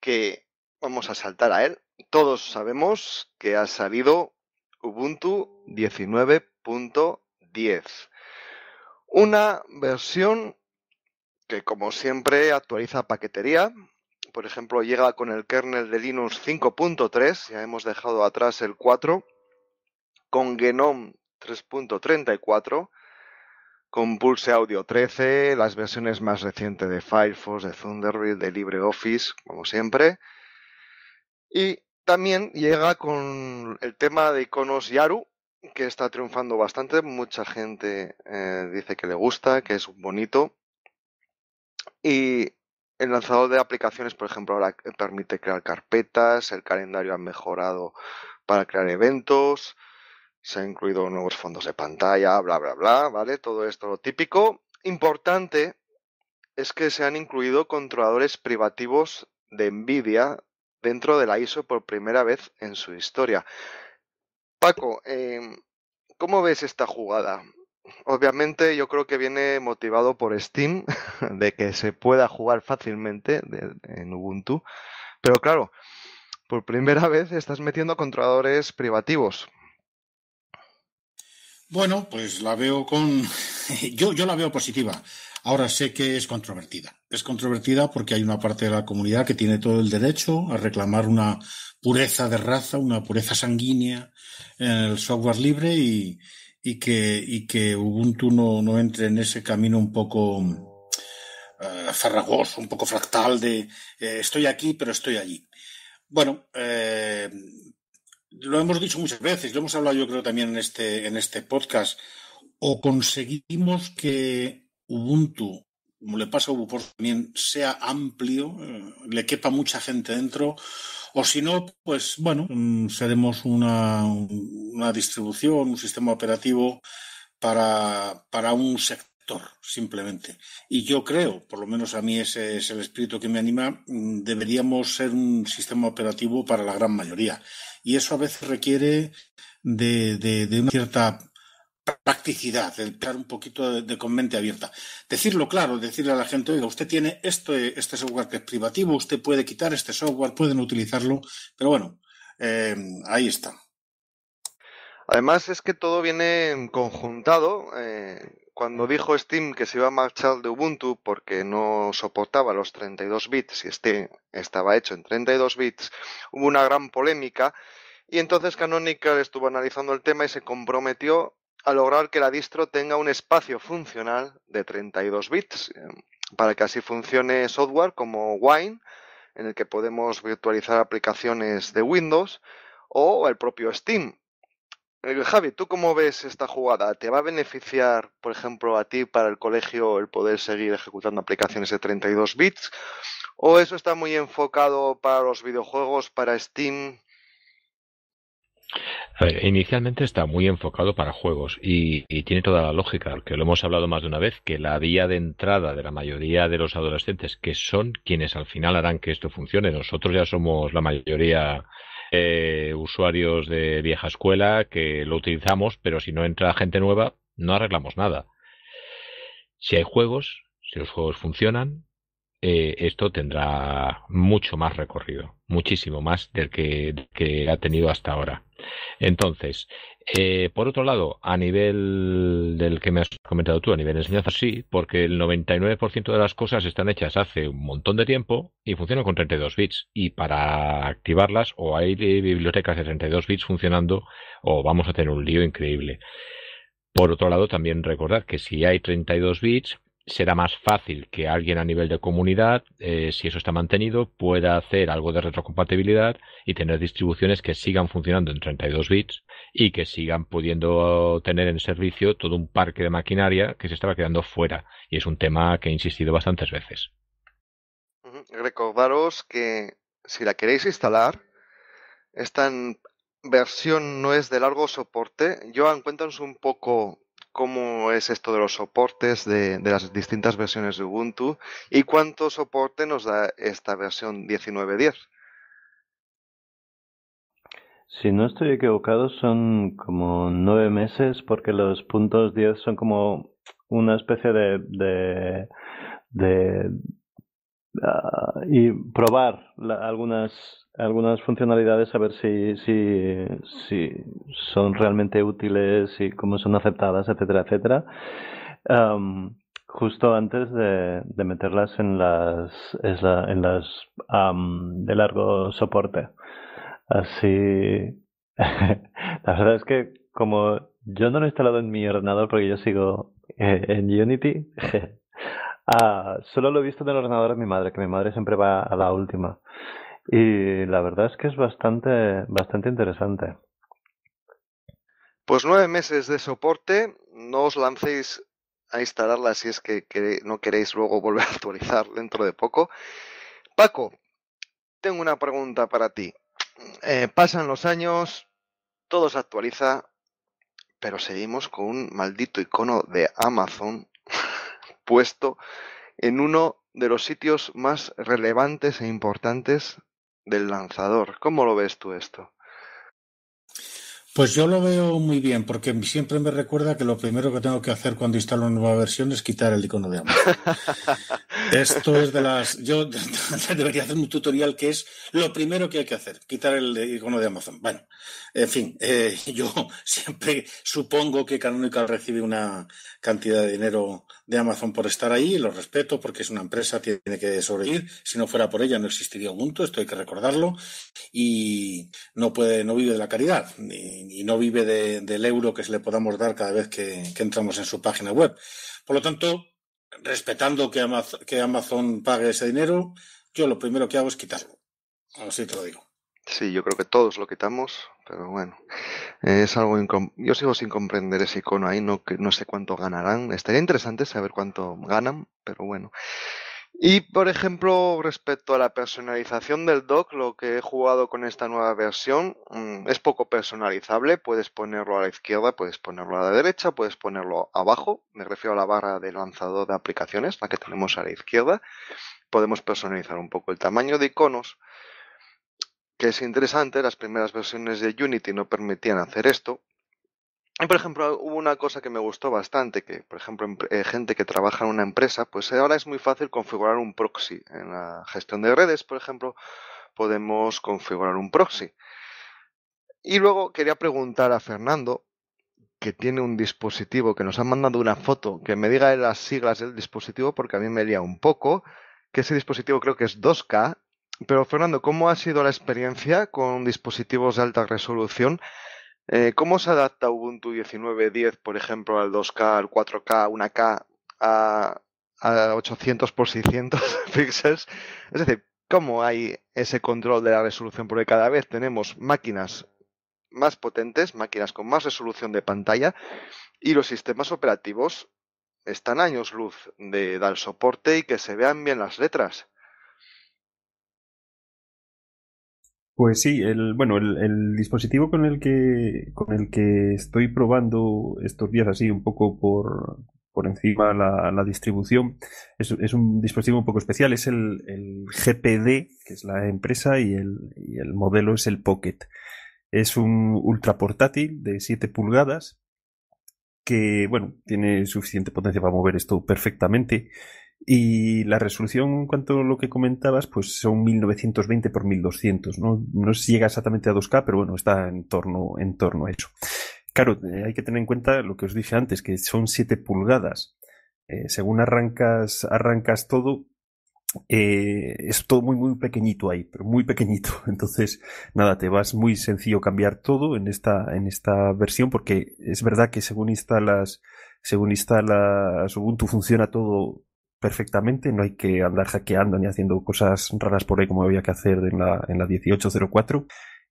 que vamos a saltar a él. Todos sabemos que ha salido Ubuntu 19.10, una versión que como siempre actualiza paquetería. Por ejemplo, llega con el kernel de Linux 5.3, ya hemos dejado atrás el 4, con Genome 3.34, con Pulse Audio 13, las versiones más recientes de Firefox, de Thunderbird, de LibreOffice, como siempre. Y también llega con el tema de iconos Yaru, que está triunfando bastante. Mucha gente eh, dice que le gusta, que es bonito. Y el lanzador de aplicaciones, por ejemplo, ahora permite crear carpetas, el calendario ha mejorado para crear eventos, se han incluido nuevos fondos de pantalla, bla, bla, bla, ¿vale? Todo esto lo típico. Importante es que se han incluido controladores privativos de NVIDIA dentro de la ISO por primera vez en su historia. Paco, em, ¿cómo ves esta jugada? obviamente yo creo que viene motivado por Steam, de que se pueda jugar fácilmente en Ubuntu. Pero claro, por primera vez estás metiendo controladores privativos. Bueno, pues la veo con... Yo, yo la veo positiva. Ahora sé que es controvertida. Es controvertida porque hay una parte de la comunidad que tiene todo el derecho a reclamar una pureza de raza, una pureza sanguínea en el software libre y, y que, Ubuntu no, entre en ese camino un poco mm, eh, farragoso, un poco fractal de eh, estoy aquí, pero estoy allí. Bueno, eh, lo hemos dicho muchas veces, lo hemos hablado yo creo también en este, en este podcast, o conseguimos que Ubuntu como le pasa a Ubuport también, sea amplio, eh, le quepa mucha gente dentro, o si no, pues bueno, mm, seremos una, distribución, un sistema operativo para, para un sector simplemente. Y yo creo, por lo menos a mí ese es el espíritu que me anima, mm, deberíamos ser un sistema operativo para la gran mayoría. Y eso a veces requiere de, de una cierta practicidad, entrar un poquito de, con mente abierta. Decirlo claro, decirle a la gente, oiga, usted tiene esto, eh, este software que es privativo, usted puede quitar este software, pueden utilizarlo, pero bueno, eh, ahí está. Además es que todo viene conjuntado. Eh, cuando dijo Steam que se iba a marchar de Ubuntu porque no soportaba los 32 bits y este estaba hecho en 32 bits, hubo una gran polémica y entonces Canonical estuvo analizando el tema y se comprometió a lograr que la distro tenga un espacio funcional de 32 bits eh, para que así funcione software como Wine, en el que podemos virtualizar aplicaciones de Windows o el propio Steam. Eh, Javi, ¿tú cómo ves esta jugada? ¿Te va a beneficiar, por ejemplo, a ti para el colegio el poder seguir ejecutando aplicaciones de 32 bits? ¿O eso está muy enfocado para los videojuegos, para Steam inicialmente está muy enfocado para juegos y, tiene toda la lógica, que lo hemos hablado más de una vez, que la vía de entrada de la mayoría de los adolescentes, que son quienes al final harán que esto funcione, nosotros ya somos la mayoría eh, usuarios de vieja escuela que lo utilizamos, pero si no entra gente nueva, no arreglamos nada. Si hay juegos, si los juegos funcionan, eh, esto tendrá mucho más recorrido, muchísimo más del que, ha tenido hasta ahora. Entonces, eh, por otro lado, a nivel del que me has comentado tú, a nivel de enseñanza, sí, porque el 99% de las cosas están hechas hace un montón de tiempo y funcionan con 32 bits. Y para activarlas, o hay bibliotecas de 32 bits funcionando, o vamos a tener un lío increíble. Por otro lado, también recordar que si hay 32 bits, será más fácil que alguien a nivel de comunidad, eh, si eso está mantenido, pueda hacer algo de retrocompatibilidad y tener distribuciones que sigan funcionando en 32 bits y que sigan pudiendo tener en servicio todo un parque de maquinaria que se estaba quedando fuera. Y es un tema que he insistido bastantes veces. Recordaros que si la queréis instalar, esta versión no es de largo soporte. Yo cuéntanos un poco cómo es esto de los soportes de, las distintas versiones de Ubuntu y cuánto soporte nos da esta versión 19.10. Si no estoy equivocado, son como nueve meses porque los puntos 10 son como una especie de, de, de Ah, y probar algunas, algunas funcionalidades a ver si, si, son realmente útiles y cómo son aceptadas, etcétera, etcétera. justo antes de, de, meterlas en las, en las de largo soporte. Así, la verdad es que como yo no lo he instalado en mi ordenador porque yo sigo eh, en Unity, Ah, solo lo he visto en el ordenador de mi madre, que mi madre siempre va a la última. Y la verdad es que es bastante, bastante interesante. Pues nueve meses de soporte, no os lancéis a instalarla si es que no queréis luego volver a actualizar dentro de poco. Paco, tengo una pregunta para ti. Eh, pasan los años, todo se actualiza, pero seguimos con un maldito icono de Amazon puesto en uno de los sitios más relevantes e importantes del lanzador. ¿Cómo lo ves tú esto? Pues yo lo veo muy bien, porque siempre me recuerda que lo primero que tengo que hacer cuando instalo una nueva versión es quitar el icono de Amazon. Esto es de las. Yo debería hacer un tutorial que es lo primero que hay que hacer, quitar el icono de Amazon. Bueno, en fin, eh, yo siempre supongo que Canonical recibe una cantidad de dinero de Amazon por estar ahí, lo respeto porque es una empresa, tiene que sobrevivir. Si no fuera por ella no existiría Ubuntu, esto hay que recordarlo. Y no puede, no vive de la caridad. Ni, y, no vive del euro que se le podamos dar cada vez que, entramos en su página web. Por lo tanto, respetando que Amazon, que Amazon pague ese dinero, yo lo primero que hago es quitarlo. Así te lo digo. Sí, yo creo que todos lo quitamos, pero bueno, es algo yo sigo sin comprender ese icono ahí, no que no sé cuánto ganarán. Estaría interesante saber cuánto ganan, pero bueno, y por ejemplo, respecto a la personalización del dock, lo que he jugado con esta nueva versión mm, es poco personalizable. Puedes ponerlo a la izquierda, puedes ponerlo a la derecha, puedes ponerlo abajo. Me refiero a la barra de lanzador de aplicaciones, la que tenemos a la izquierda. Podemos personalizar un poco el tamaño de iconos, que es interesante. Las primeras versiones de Unity no permitían hacer esto por ejemplo, hubo una cosa que me gustó bastante, que por ejemplo, eh, gente que trabaja en una empresa, pues eh, ahora es muy fácil configurar un proxy. En la gestión de redes, por ejemplo, podemos configurar un proxy. Y luego quería preguntar a Fernando, que tiene un dispositivo, que nos ha mandado una foto, que me diga las siglas del dispositivo, porque a mí me lía un poco, que ese dispositivo creo que es 2K. Pero Fernando, ¿cómo ha sido la experiencia con dispositivos de alta resolución? Eh, ¿Cómo se adapta Ubuntu 19.10, por ejemplo, al 2K, al 4K, 1K, a, a 800 por 600 píxeles? Es decir, ¿cómo hay ese control de la resolución? Porque cada vez tenemos máquinas más potentes, máquinas con más resolución de pantalla y los sistemas operativos están años luz de dar soporte y que se vean bien las letras. Pues sí, el, bueno, el, dispositivo con el que con el que estoy probando estos días así un poco por, por encima la, la distribución es, un dispositivo un poco especial, es el, el GPD, que es la empresa, y el, el modelo es el Pocket. Es un ultraportátil de 7 pulgadas que, bueno, tiene suficiente potencia para mover esto perfectamente y la resolución, en cuanto a lo que comentabas, pues son 1920 x 1200, ¿no? No llega exactamente a 2K, pero bueno, está en torno, en torno a eso. Claro, eh, hay que tener en cuenta lo que os dije antes, que son 7 pulgadas. Eh, según arrancas, arrancas todo, eh, es todo muy, muy pequeñito ahí, pero muy pequeñito. Entonces, nada, te vas muy sencillo cambiar todo en esta, en esta versión, porque es verdad que según instalas, según instalas Ubuntu funciona todo perfectamente, no hay que andar hackeando ni haciendo cosas raras por ahí como había que hacer en la, en la 1804.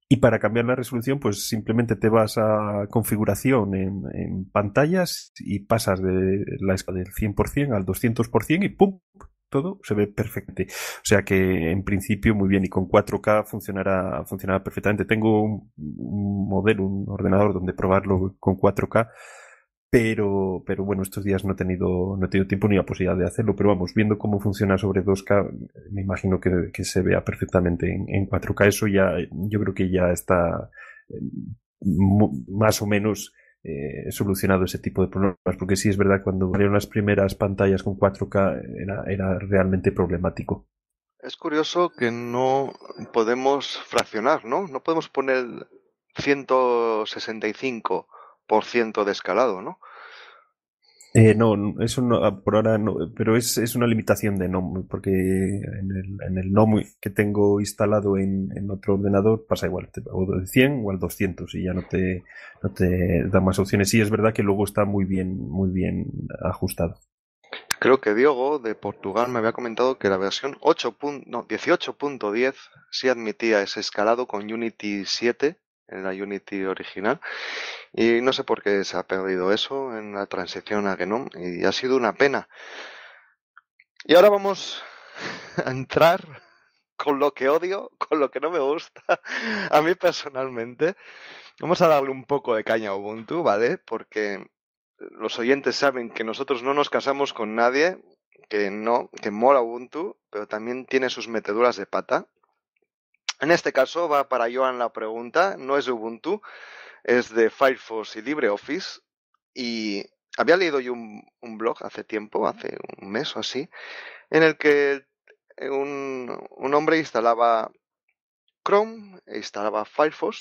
Y para cambiar la resolución, pues simplemente te vas a configuración en, en pantallas y pasas de la escala del 100% al 200% y ¡pum! Todo se ve perfecto. O sea que en principio muy bien y con 4K funcionará, funcionará perfectamente. Tengo un, un modelo, un ordenador donde probarlo con 4K pero, pero bueno, estos días no he tenido, no tenido tiempo ni la posibilidad de hacerlo, pero vamos, viendo cómo funciona sobre 2K, me imagino que, se vea perfectamente en, 4K. Eso ya, yo creo que ya está eh, más o menos eh, solucionado ese tipo de problemas, porque sí es verdad, cuando salieron las primeras pantallas con 4K era, era realmente problemático. Es curioso que no podemos fraccionar, ¿no? No podemos poner 165 ciento de escalado, ¿no? Eh, no, eso no, ah, por ahora no, pero es, una limitación de no porque en el, en que tengo instalado en, otro ordenador pasa igual, o 100 o al 200 y ya no te, no te da más opciones. Y es verdad que luego está muy bien, muy bien ajustado. Creo que Diogo de Portugal me había comentado que la versión 8.18.10 sí admitía ese escalado con Unity 7 en la Unity original. Y no sé por qué se ha perdido eso en la transición a GNOME y ha sido una pena. Y ahora vamos a entrar con lo que odio, con lo que no me gusta, a mí personalmente. Vamos a darle un poco de caña a Ubuntu, ¿vale? Porque los oyentes saben que nosotros no nos casamos con nadie, que no, que mola Ubuntu, pero también tiene sus meteduras de pata. En este caso va para Joan la pregunta, no es Ubuntu, es de Firefox y LibreOffice. Y había leído yo un, blog hace tiempo, hace un mes o así, en el que un, hombre instalaba Chrome, e instalaba Firefox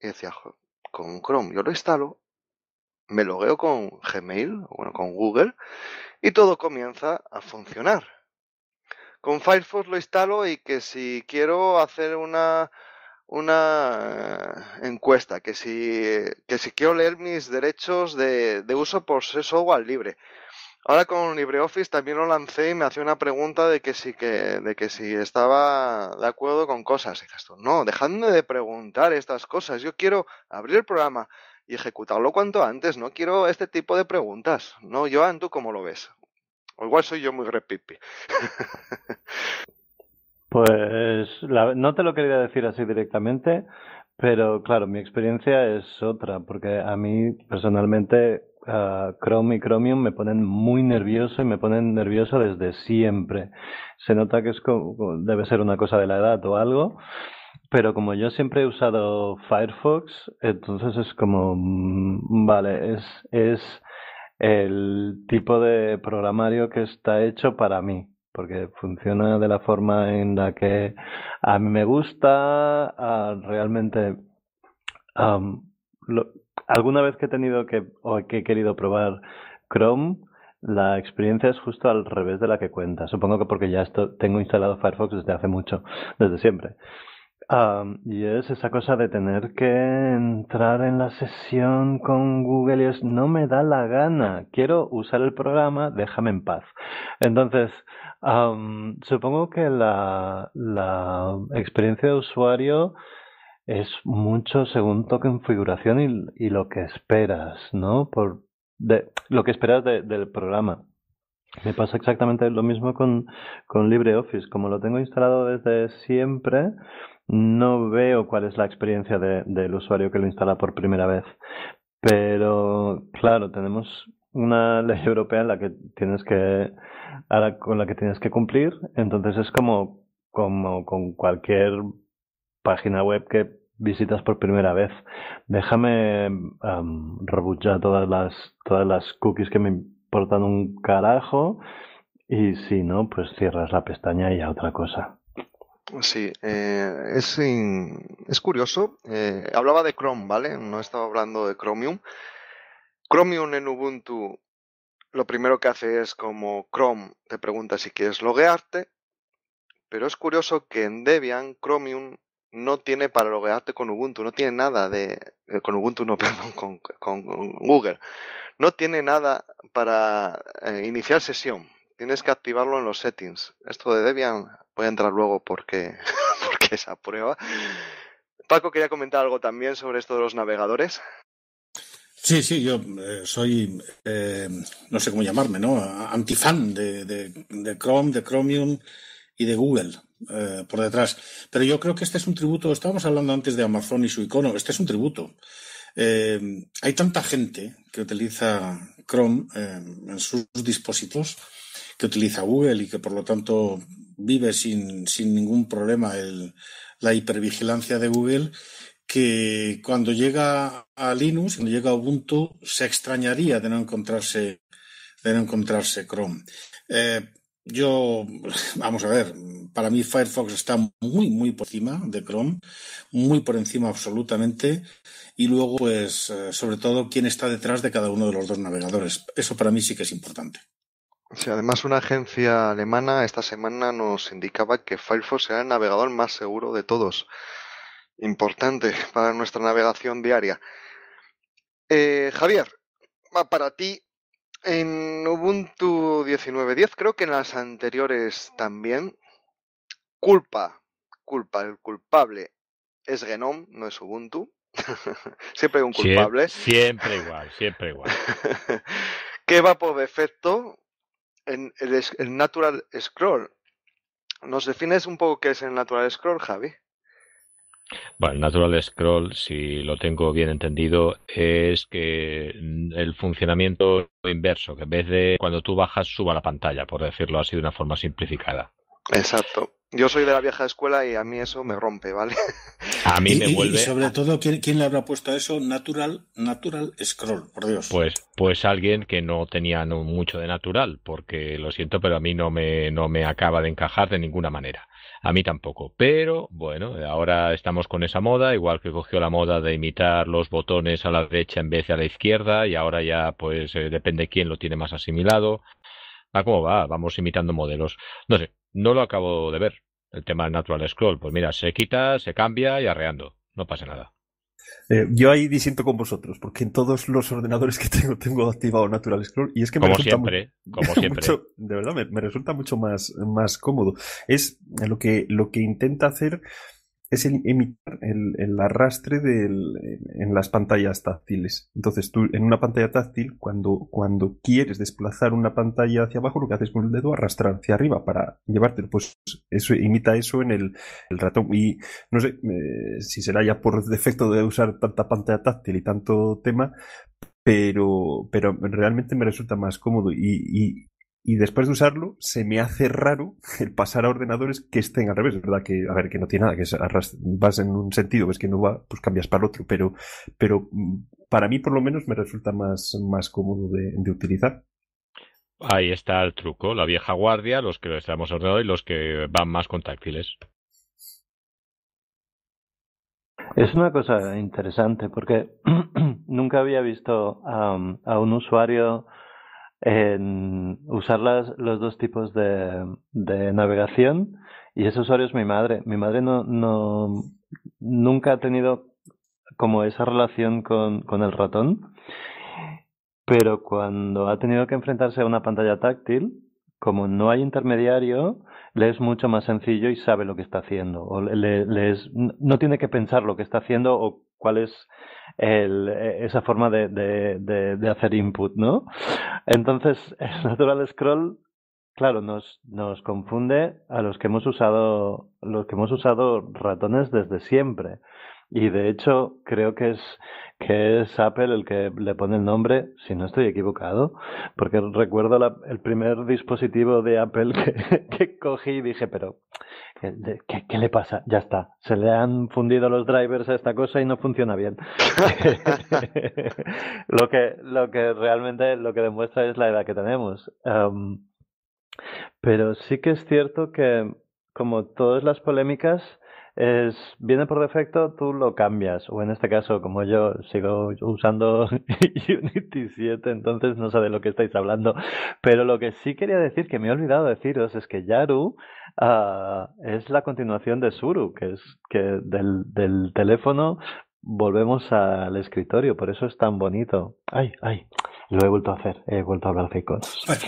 y decía, con Chrome yo lo instalo, me logueo con Gmail, bueno, con Google, y todo comienza a funcionar con Firefox lo instalo y que si quiero hacer una una encuesta que si que si quiero leer mis derechos de, de uso por software libre ahora con LibreOffice también lo lancé y me hacía una pregunta de que si que de que si estaba de acuerdo con cosas no dejadme de preguntar estas cosas yo quiero abrir el programa y ejecutarlo cuanto antes no quiero este tipo de preguntas no Joan tú cómo lo ves igual soy yo muy repipi. pues no te lo quería decir así directamente, pero claro, mi experiencia es otra, porque a mí personalmente ah, Chrome y Chromium me ponen muy nervioso y me ponen nervioso desde siempre. Se nota que es como, debe ser una cosa de la edad o algo, pero como yo siempre he usado Firefox, entonces es como, mm, vale, es, es el tipo de programario que está hecho para mí, porque funciona de la forma en la que a mí me gusta, realmente alguna vez que he tenido que o que he querido probar Chrome, la experiencia es justo al revés de la que cuenta. Supongo que porque ya esto, tengo instalado Firefox desde hace mucho, desde siempre y es esa cosa de tener que entrar en la sesión con Google y es no me da la gana, quiero usar el programa, déjame en paz. Entonces, supongo que la, la experiencia de usuario es mucho según tu configuración y, y lo que esperas, ¿no? Por, de, lo que esperas del programa. Me pasa exactamente lo mismo con, LibreOffice. Como lo tengo instalado desde siempre, no veo cuál es la experiencia del usuario que lo instala por primera vez. Pero claro, tenemos una ley europea la que tienes que con la que tienes que cumplir, entonces es como como con cualquier página web que visitas por primera vez. Déjame um, todas las todas las cookies que me importan un carajo y si no, pues cierras la pestaña y a otra cosa. Sí, eh, es, es, curioso. Eh, hablaba de Chrome, ¿vale? No estaba hablando de Chromium. Chromium en Ubuntu lo primero que hace es como Chrome te pregunta si quieres loguearte, pero es curioso que en Debian Chromium no tiene para loguearte con Ubuntu, no tiene nada de... Eh, con Ubuntu, no, perdón, con, Google. No tiene nada para eh, iniciar sesión. Tienes que activarlo en los settings. Esto de Debian voy a entrar luego porque, porque esa prueba. Paco quería comentar algo también sobre esto de los navegadores. Sí, sí, yo eh, soy, no sé cómo llamarme, ¿no? Antifan de Chrome, de Chromium, y de Google eh, por detrás. Pero yo creo que este es un tributo, estábamos hablando antes de Amazon y su icono, este es un tributo. Eh, hay tanta gente que utiliza Chrome eh, en sus dispositivos, que utiliza Google y que por lo tanto vive sin, sin ningún problema el, la hipervigilancia de Google, que cuando llega a Linux, cuando llega a Ubuntu, se extrañaría de no encontrarse, de no encontrarse Chrome. Yo, vamos a ver, para mí Firefox está muy, muy por encima de Chrome, muy por encima absolutamente. Y luego, pues, eh, sobre todo, quién está detrás de cada uno de los dos navegadores. Eso para mí sí que es importante. Sí, además, una agencia alemana esta semana nos indicaba que Firefox era el navegador más seguro de todos. Importante para nuestra navegación diaria. Eh, Javier, para ti, en Ubuntu 19.10, creo que en las anteriores también. Culpa, culpa, el culpable es Genome, no es Ubuntu. siempre hay un culpable. Siempre, igual, siempre igual. ¿Qué va por defecto en el Natural Scroll. ¿Nos defines un poco qué es el Natural Scroll, Javi? Bueno, el natural scroll, si lo tengo bien entendido, es que el funcionamiento inverso, que en vez de cuando tú bajas suba la pantalla, por decirlo así de una forma simplificada. Exacto. Yo soy de la vieja escuela y a mí eso me rompe, ¿vale? A mí me vuelve. Y sobre todo, ¿quién, le habrá puesto a eso natural, natural scroll? Por Dios. Pues, pues alguien que no tenía mucho de natural, porque lo siento, pero a mí no me, no me acaba de encajar de ninguna manera. A mí tampoco. Pero bueno, ahora estamos con esa moda, igual que cogió la moda de imitar los botones a la derecha en vez de a la izquierda y ahora ya pues eh, depende quién lo tiene más asimilado. ah, va, vamos imitando modelos. No sé, no lo acabo de ver. El tema del Natural Scroll, pues mira, se quita, se cambia y arreando. No pasa nada. Eh, yo ahí disiento con vosotros, porque en todos los ordenadores que tengo tengo activado Natural Scroll y es que me resulta siempre, como siempre. Mucho, de verdad me, me, resulta mucho más, más cómodo. Es lo que, lo que intenta hacer es el, imitar el, arrastre en las pantallas táctiles. Entonces tú en una pantalla táctil, cuando, cuando quieres desplazar una pantalla hacia abajo, lo que haces con el dedo arrastrar hacia arriba para llevártelo. Pues eso imita eso en el, ratón. Y no sé eh, si será ya por defecto de usar tanta pantalla táctil y tanto tema, pero, pero realmente me resulta más cómodo y, y, y después de usarlo, se me hace raro el pasar a ordenadores que estén al revés. verdad que, a ver, que no tiene nada, que vas en un sentido, ves que no va, pues cambias para el otro, pero, pero mm, para mí por lo menos me resulta más, más cómodo de, utilizar. Ahí está el truco, la vieja guardia, los que estamos ordenado y los que van más con táctiles. Es una cosa interesante porque nunca había visto a un usuario en usar los dos tipos de, navegación y ese usuario es mi madre. Mi madre no, no nunca ha tenido como esa relación con, el ratón, pero cuando ha tenido que enfrentarse a una pantalla táctil, como no hay intermediario, le es mucho más sencillo y sabe lo que está haciendo. O le es, no tiene que pensar lo que está haciendo o cuál es el, e, esa forma de, hacer input, ¿no? Entonces, el natural scroll, claro, nos, nos confunde a los que hemos usado, los que hemos usado ratones desde siempre. Y de hecho, creo que es, que es Apple el que le pone el nombre, si no estoy equivocado, porque recuerdo el primer dispositivo de Apple que, cogí y dije, pero, eh, ¿qué, le pasa? Ya está, se le han fundido los drivers a esta cosa y no funciona bien. lo, que, lo que realmente lo que demuestra es la edad que tenemos. pero sí que es cierto que, como todas las polémicas, es, viene por defecto, tú lo cambias. O en este caso, como yo sigo usando Unity 7, entonces no sé de lo que estáis hablando. Pero lo que sí quería decir, que me he olvidado deciros, es que Yaru ah, es la continuación de Suru, que es que del, del teléfono volvemos al escritorio, por eso es tan bonito. Ay, ay. Lo he vuelto a hacer, he vuelto a hablar de cosas. Bueno,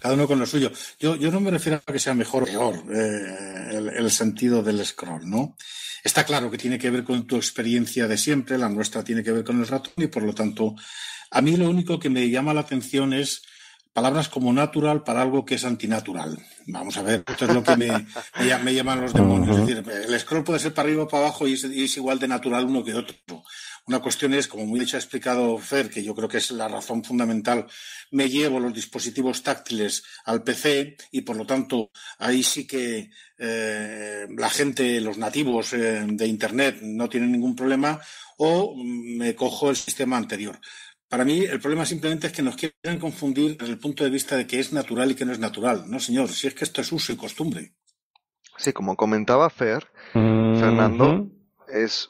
cada uno, con lo suyo. Yo, yo no me refiero a que sea mejor o peor eh, el, sentido del scroll, ¿no? Está claro que tiene que ver con tu experiencia de siempre, la nuestra tiene que ver con el ratón y por lo tanto, a mí lo único que me llama la atención es palabras como natural para algo que es antinatural. Vamos a ver, esto es lo que me, llaman los demonios. Es decir, el scroll puede ser para arriba o para abajo y es igual de natural uno que otro. Una cuestión es, como muy dicho ha explicado Fer, que yo creo que es la razón fundamental, me llevo los dispositivos táctiles al PC y por lo tanto ahí sí que eh, la gente, los nativos eh, de Internet no tienen ningún problema o mm, me cojo el sistema anterior. Para mí el problema simplemente es que nos quieren confundir desde el punto de vista de que es natural y que no es natural. No, señor, si es que esto es uso y costumbre. Sí, como comentaba Fer, mm-hmm. Fernando, es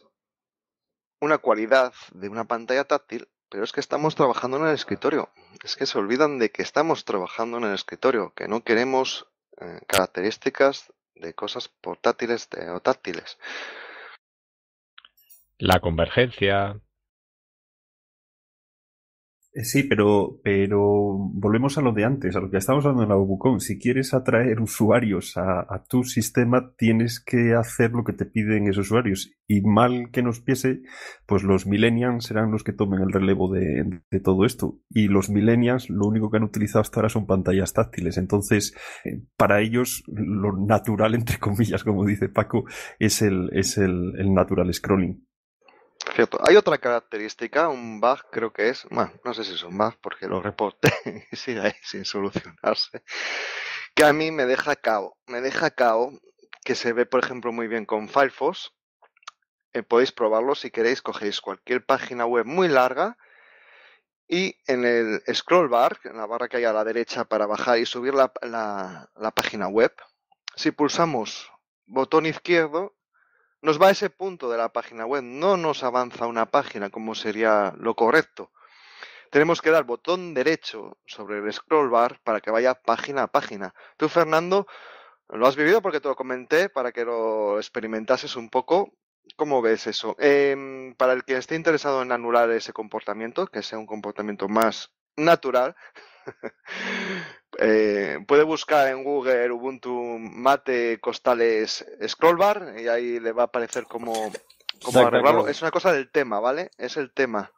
una cualidad de una pantalla táctil, pero es que estamos trabajando en el escritorio. Es que se olvidan de que estamos trabajando en el escritorio, que no queremos eh, características de cosas portátiles o táctiles. La convergencia, eh, sí, pero, pero volvemos a lo de antes, a lo que estábamos hablando en la Obucon. Si quieres atraer usuarios a, tu sistema, tienes que hacer lo que te piden esos usuarios. Y mal que nos piese, pues los millennials serán los que tomen el relevo de, todo esto. Y los millennials lo único que han utilizado hasta ahora son pantallas táctiles. Entonces, eh, para ellos, lo natural, entre comillas, como dice Paco, es el, es el, el natural scrolling. Hay otra característica, un bug creo que es, bueno, no sé si es un bug porque lo reporte y sigue ahí sin solucionarse, que a mí me deja cao, me deja cao, que se ve por ejemplo muy bien con Firefox, eh, podéis probarlo si queréis, cogéis cualquier página web muy larga y en el scroll bar, en la barra que hay a la derecha para bajar y subir la, la, la página web, si pulsamos botón izquierdo nos va a ese punto de la página web, no nos avanza una página como sería lo correcto. Tenemos que dar botón derecho sobre el scroll bar para que vaya página a página. Tú, Fernando, lo has vivido porque te lo comenté para que lo experimentases un poco. ¿Cómo ves eso? Em, para el que esté interesado en anular ese comportamiento, que sea un comportamiento más natural, Eh, puede buscar en Google Ubuntu Mate Costales Scrollbar y ahí le va a aparecer como cómo arreglarlo. Es una cosa del tema, ¿vale? Es el tema.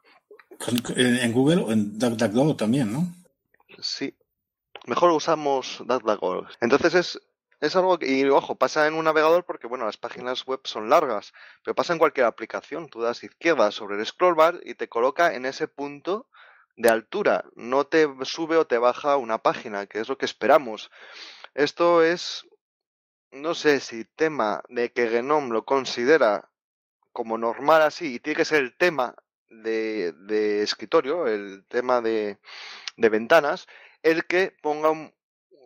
En Google o en DuckDuckGo también, ¿no? Sí. Mejor usamos DuckDuckGo. Entonces es, es algo que, y ojo, pasa en un navegador porque, bueno, las páginas web son largas, pero pasa en cualquier aplicación. Tú das izquierda sobre el scrollbar y te coloca en ese punto de altura, no te sube o te baja una página, que es lo que esperamos. Esto es, no sé si tema de que Genome lo considera como normal así y tiene que ser el tema de, escritorio, el tema de, ventanas, el que ponga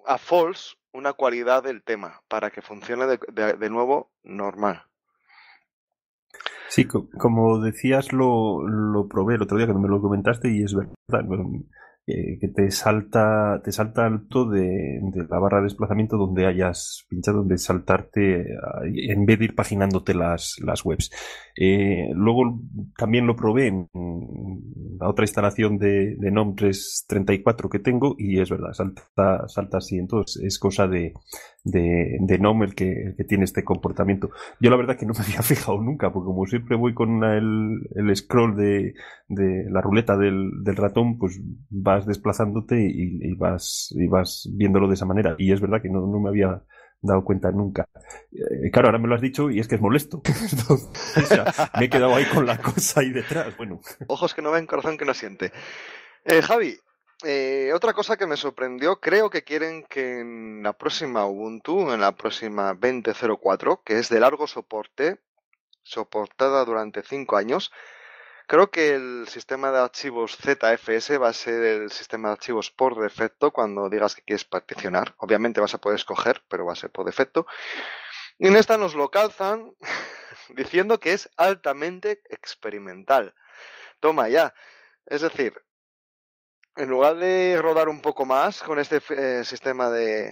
a false una cualidad del tema para que funcione de nuevo normal. Sí, como decías, lo, lo probé el otro día que me lo comentaste y es verdad eh, que te salta te salta alto de, de, la barra de desplazamiento donde hayas pinchado, donde saltarte en vez de ir paginándote las, las webs. Eh, luego también lo probé en la otra instalación de, de NOM 334 que tengo y es verdad, salta, salta así. Entonces es cosa de, de, de el que, que, tiene este comportamiento. Yo la verdad que no me había fijado nunca, porque como siempre voy con el, el, scroll de, de, la ruleta del, del ratón, pues vas desplazándote y, vas, y vas viéndolo de esa manera. Y es verdad que no, no me había dado cuenta nunca. Eh, claro, ahora me lo has dicho y es que es molesto. me he quedado ahí con la cosa ahí detrás. Bueno. Ojos que no ven, corazón que no siente. Eh, Javi, eh, otra cosa que me sorprendió, creo que quieren que en la próxima Ubuntu, en la próxima 20.04, que es de largo soporte, soportada durante 5 años, creo que el sistema de archivos ZFS va a ser el sistema de archivos por defecto cuando digas que quieres particionar. Obviamente vas a poder escoger, pero va a ser por defecto. Y en esta nos lo calzan diciendo que es altamente experimental. Toma ya. Es decir, en lugar de rodar un poco más con este eh, sistema de,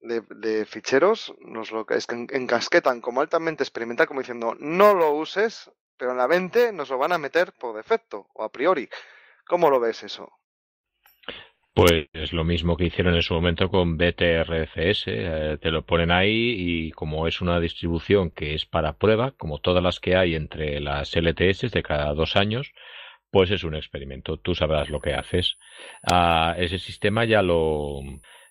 de, ficheros, nos lo encasquetan como altamente experimental, como diciendo, no lo uses, pero en la 20 nos lo van a meter por defecto o a priori. ¿Cómo lo ves eso? Pues es lo mismo que hicieron en su momento con BTRFS, eh, te lo ponen ahí y como es una distribución que es para prueba, como todas las que hay entre las LTS de cada dos años, pues es un experimento. Tú sabrás lo que haces. Ah, ese sistema ya lo,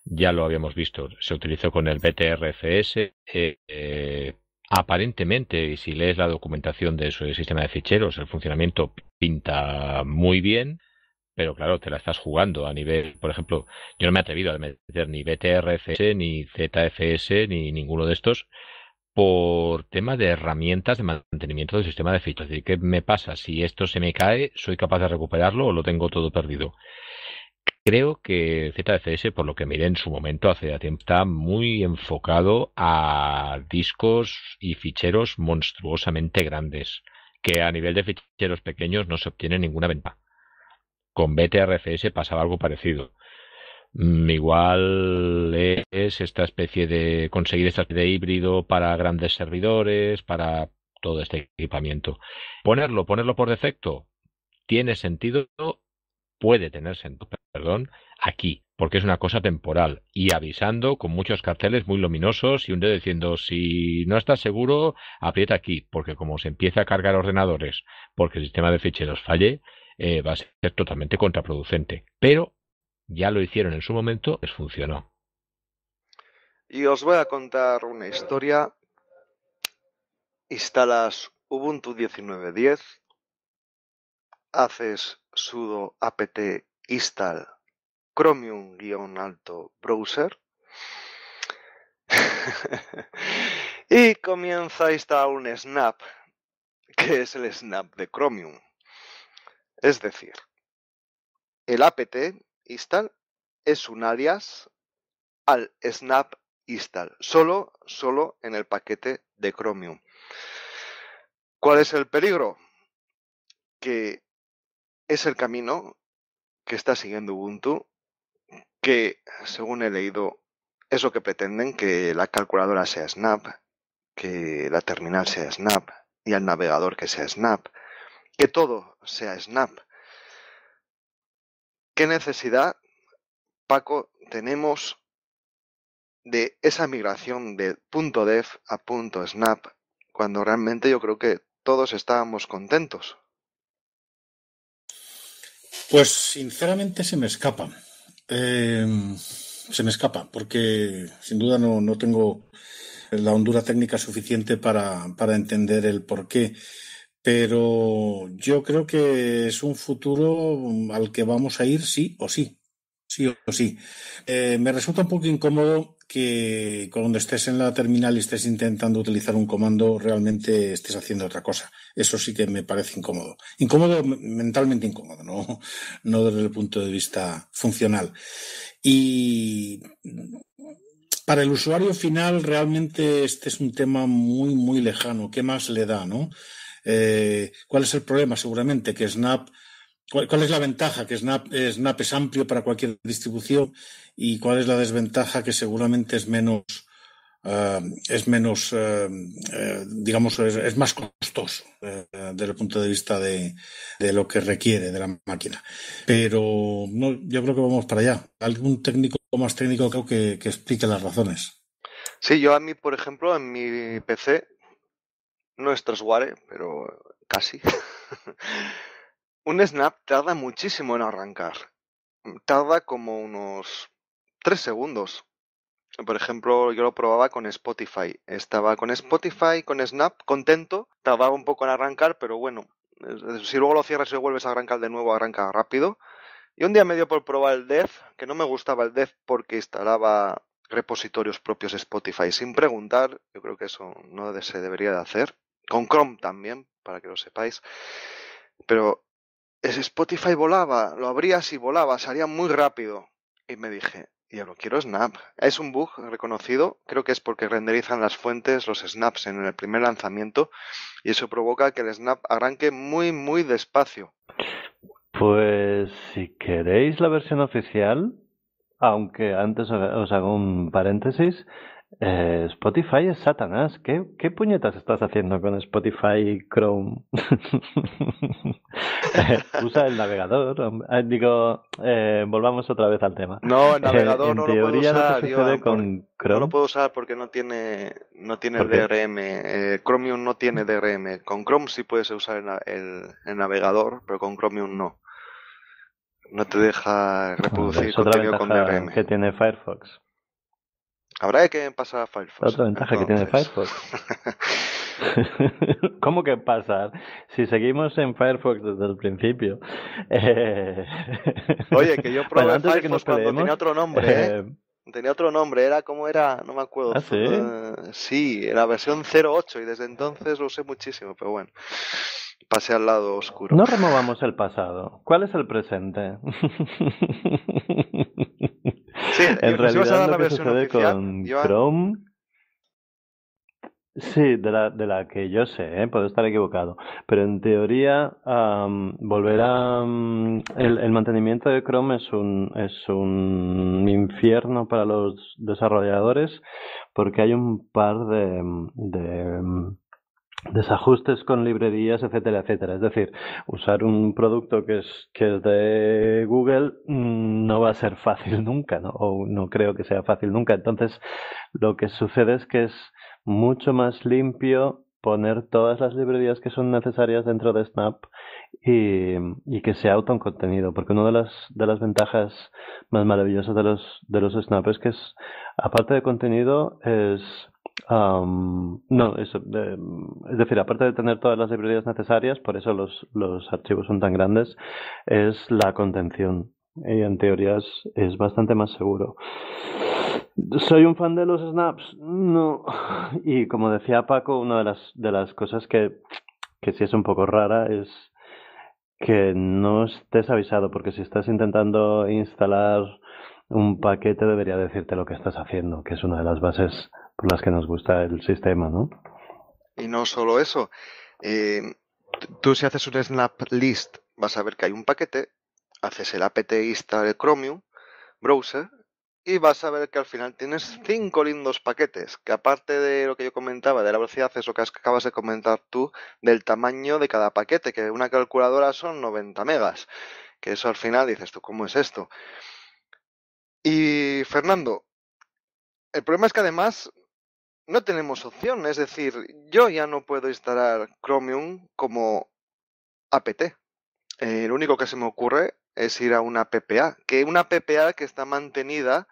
ya lo habíamos visto. Se utilizó con el BTRFS. Eh, eh, aparentemente, y si lees la documentación de su sistema de ficheros, el funcionamiento pinta muy bien. Pero claro, te la estás jugando a nivel, por ejemplo, yo no me he atrevido a meter ni BTRFS, ni ZFS, ni ninguno de estos, por tema de herramientas de mantenimiento del sistema de fichas. Es decir, ¿qué me pasa? Si esto se me cae, ¿soy capaz de recuperarlo o lo tengo todo perdido? Creo que ZFS, por lo que miré en su momento hace tiempo, está muy enfocado a discos y ficheros monstruosamente grandes, que a nivel de ficheros pequeños no se obtiene ninguna venta. Con BTRFS pasaba algo parecido. Mm, igual es esta especie de conseguir esta especie de híbrido para grandes servidores, para todo este equipamiento. Ponerlo, ponerlo por defecto, tiene sentido, puede tener sentido, perdón, aquí, porque es una cosa temporal y avisando con muchos carteles muy luminosos y un dedo diciendo si no estás seguro, aprieta aquí, porque como se empieza a cargar ordenadores porque el sistema de ficheros falle, eh, va a ser totalmente contraproducente. Pero ya lo hicieron en su momento, es funcionó. Y os voy a contar una historia. Instalas Ubuntu 19.10, haces sudo apt install chromium-alto browser y comienza a instalar un snap, que es el snap de Chromium. Es decir, el apt install es un alias al snap install, solo, solo en el paquete de Chromium. ¿Cuál es el peligro? Que es el camino que está siguiendo Ubuntu, que según he leído es lo que pretenden, que la calculadora sea Snap, que la terminal sea Snap y el navegador que sea Snap, que todo sea Snap. ¿Qué necesidad, Paco, tenemos de esa migración de punto .dev a .snap cuando realmente yo creo que todos estábamos contentos? Pues sinceramente se me escapa. Em, se me escapa, porque sin duda no, no tengo la hondura técnica suficiente para, para entender el por qué. Pero yo creo que es un futuro al que vamos a ir sí o sí. Sí o sí. Eh, me resulta un poco incómodo que cuando estés en la terminal y estés intentando utilizar un comando, realmente estés haciendo otra cosa. Eso sí que me parece incómodo. Incómodo, mentalmente incómodo, no, no desde el punto de vista funcional. Y para el usuario final, realmente este es un tema muy, muy lejano. ¿Qué más le da, no? Eh, ¿Cuál es el problema? Seguramente que Snap ¿Cuál, es la ventaja? Que Snap, eh, Snap, es amplio para cualquier distribución y cuál es la desventaja que seguramente es menos, eh, es menos, digamos, es, más costoso desde el punto de vista de, lo que requiere de la máquina. Pero no, yo creo que vamos para allá. Algún técnico más técnico creo que, que explique las razones. Sí, yo a mí, por ejemplo, en mi PC no es trasware, pero casi. un snap tarda muchísimo en arrancar. Mm, tarda como unos 3 segundos. Por ejemplo, yo lo probaba con Spotify. Estaba con mm. Spotify, con Snap, contento. Tardaba un poco en arrancar, pero bueno. Si luego lo cierras y vuelves a arrancar de nuevo, arranca rápido. Y un día me dio por probar el Dev, que no me gustaba el Dev porque instalaba repositorios propios Spotify sin preguntar. Yo creo que eso no se debería de hacer con Chrome también, para que lo sepáis. Pero ese Spotify volaba, lo abrías y volaba, salía muy rápido. Y me dije, yo lo quiero Snap. Es un bug reconocido, creo que es porque renderizan las fuentes, los snaps en el primer lanzamiento, y eso provoca que el Snap arranque muy, muy despacio. Pues si queréis la versión oficial, aunque antes os hago un paréntesis, eh, Spotify es Satanás. ¿Qué, puñetas estás haciendo con Spotify y Chrome? Eh, usa el navegador. Eh, digo, eh, volvamos otra vez al tema. No, el navegador no lo puedo usar. No, con no lo puedo usar porque no tiene, no tiene DRM. Chromium no tiene DRM. Con Chrome sí puedes usar el, navegador, pero con Chromium no. No te deja reproducir contenido con DRM. Que tiene Firefox. Habrá que pasar a Firefox. Otra ventaja que tiene Firefox. ¿Cómo que pasar? Si seguimos en Firefox desde el principio. Oye, que yo probé Firefox cuando tenía otro nombre. Eh, ¿eh? Tenía otro nombre, era como era, no me acuerdo. ¿Ah, sí? Eh, era versión 08 y desde entonces lo usé muchísimo, pero bueno, pasé al lado oscuro. No removamos el pasado. ¿Cuál es el presente? sí, en pues realidad sucede Chrome Sí, de la, de la que yo sé, ¿eh? puedo estar equivocado, pero en teoría um, a... el, el, mantenimiento de Chrome es un, es un infierno para los desarrolladores porque hay un par de, de desajustes con librerías, etcétera, etcétera. Es decir, usar un producto que es, que es de Google mm, no va a ser fácil nunca, ¿no? O no creo que sea fácil nunca. Entonces, lo que sucede es que es mucho más limpio poner todas las librerías que son necesarias dentro de Snap y, que sea autocontenido porque una de las, de las ventajas más maravillosas de los, de los Snap es que es, aparte de contenido, es no, es decir, aparte de tener todas las librerías necesarias, por eso los, los archivos son tan grandes, es la contención. Y en teoría es bastante más seguro. Soy un fan de los snaps, no. Y como decía Paco, una de las, de las cosas que, que sí es un poco rara es que no estés avisado, porque si estás intentando instalar un paquete debería decirte lo que estás haciendo, que es una de las bases por las que nos gusta el sistema, ¿no? Y no solo eso. Eh, tú si haces un snap list vas a ver que hay un paquete, haces el apt install de Chromium browser y vas a ver que al final tienes cinco lindos paquetes, que aparte de lo que yo comentaba, de la velocidad, eso que acabas de comentar tú, del tamaño de cada paquete, que una calculadora son 90 megas, que eso al final dices tú, ¿cómo es esto? Y Fernando, el problema es que además no tenemos opción, es decir, yo ya no puedo instalar Chromium como apt. Eh, lo único que se me ocurre es ir a una PPA, que una PPA que está mantenida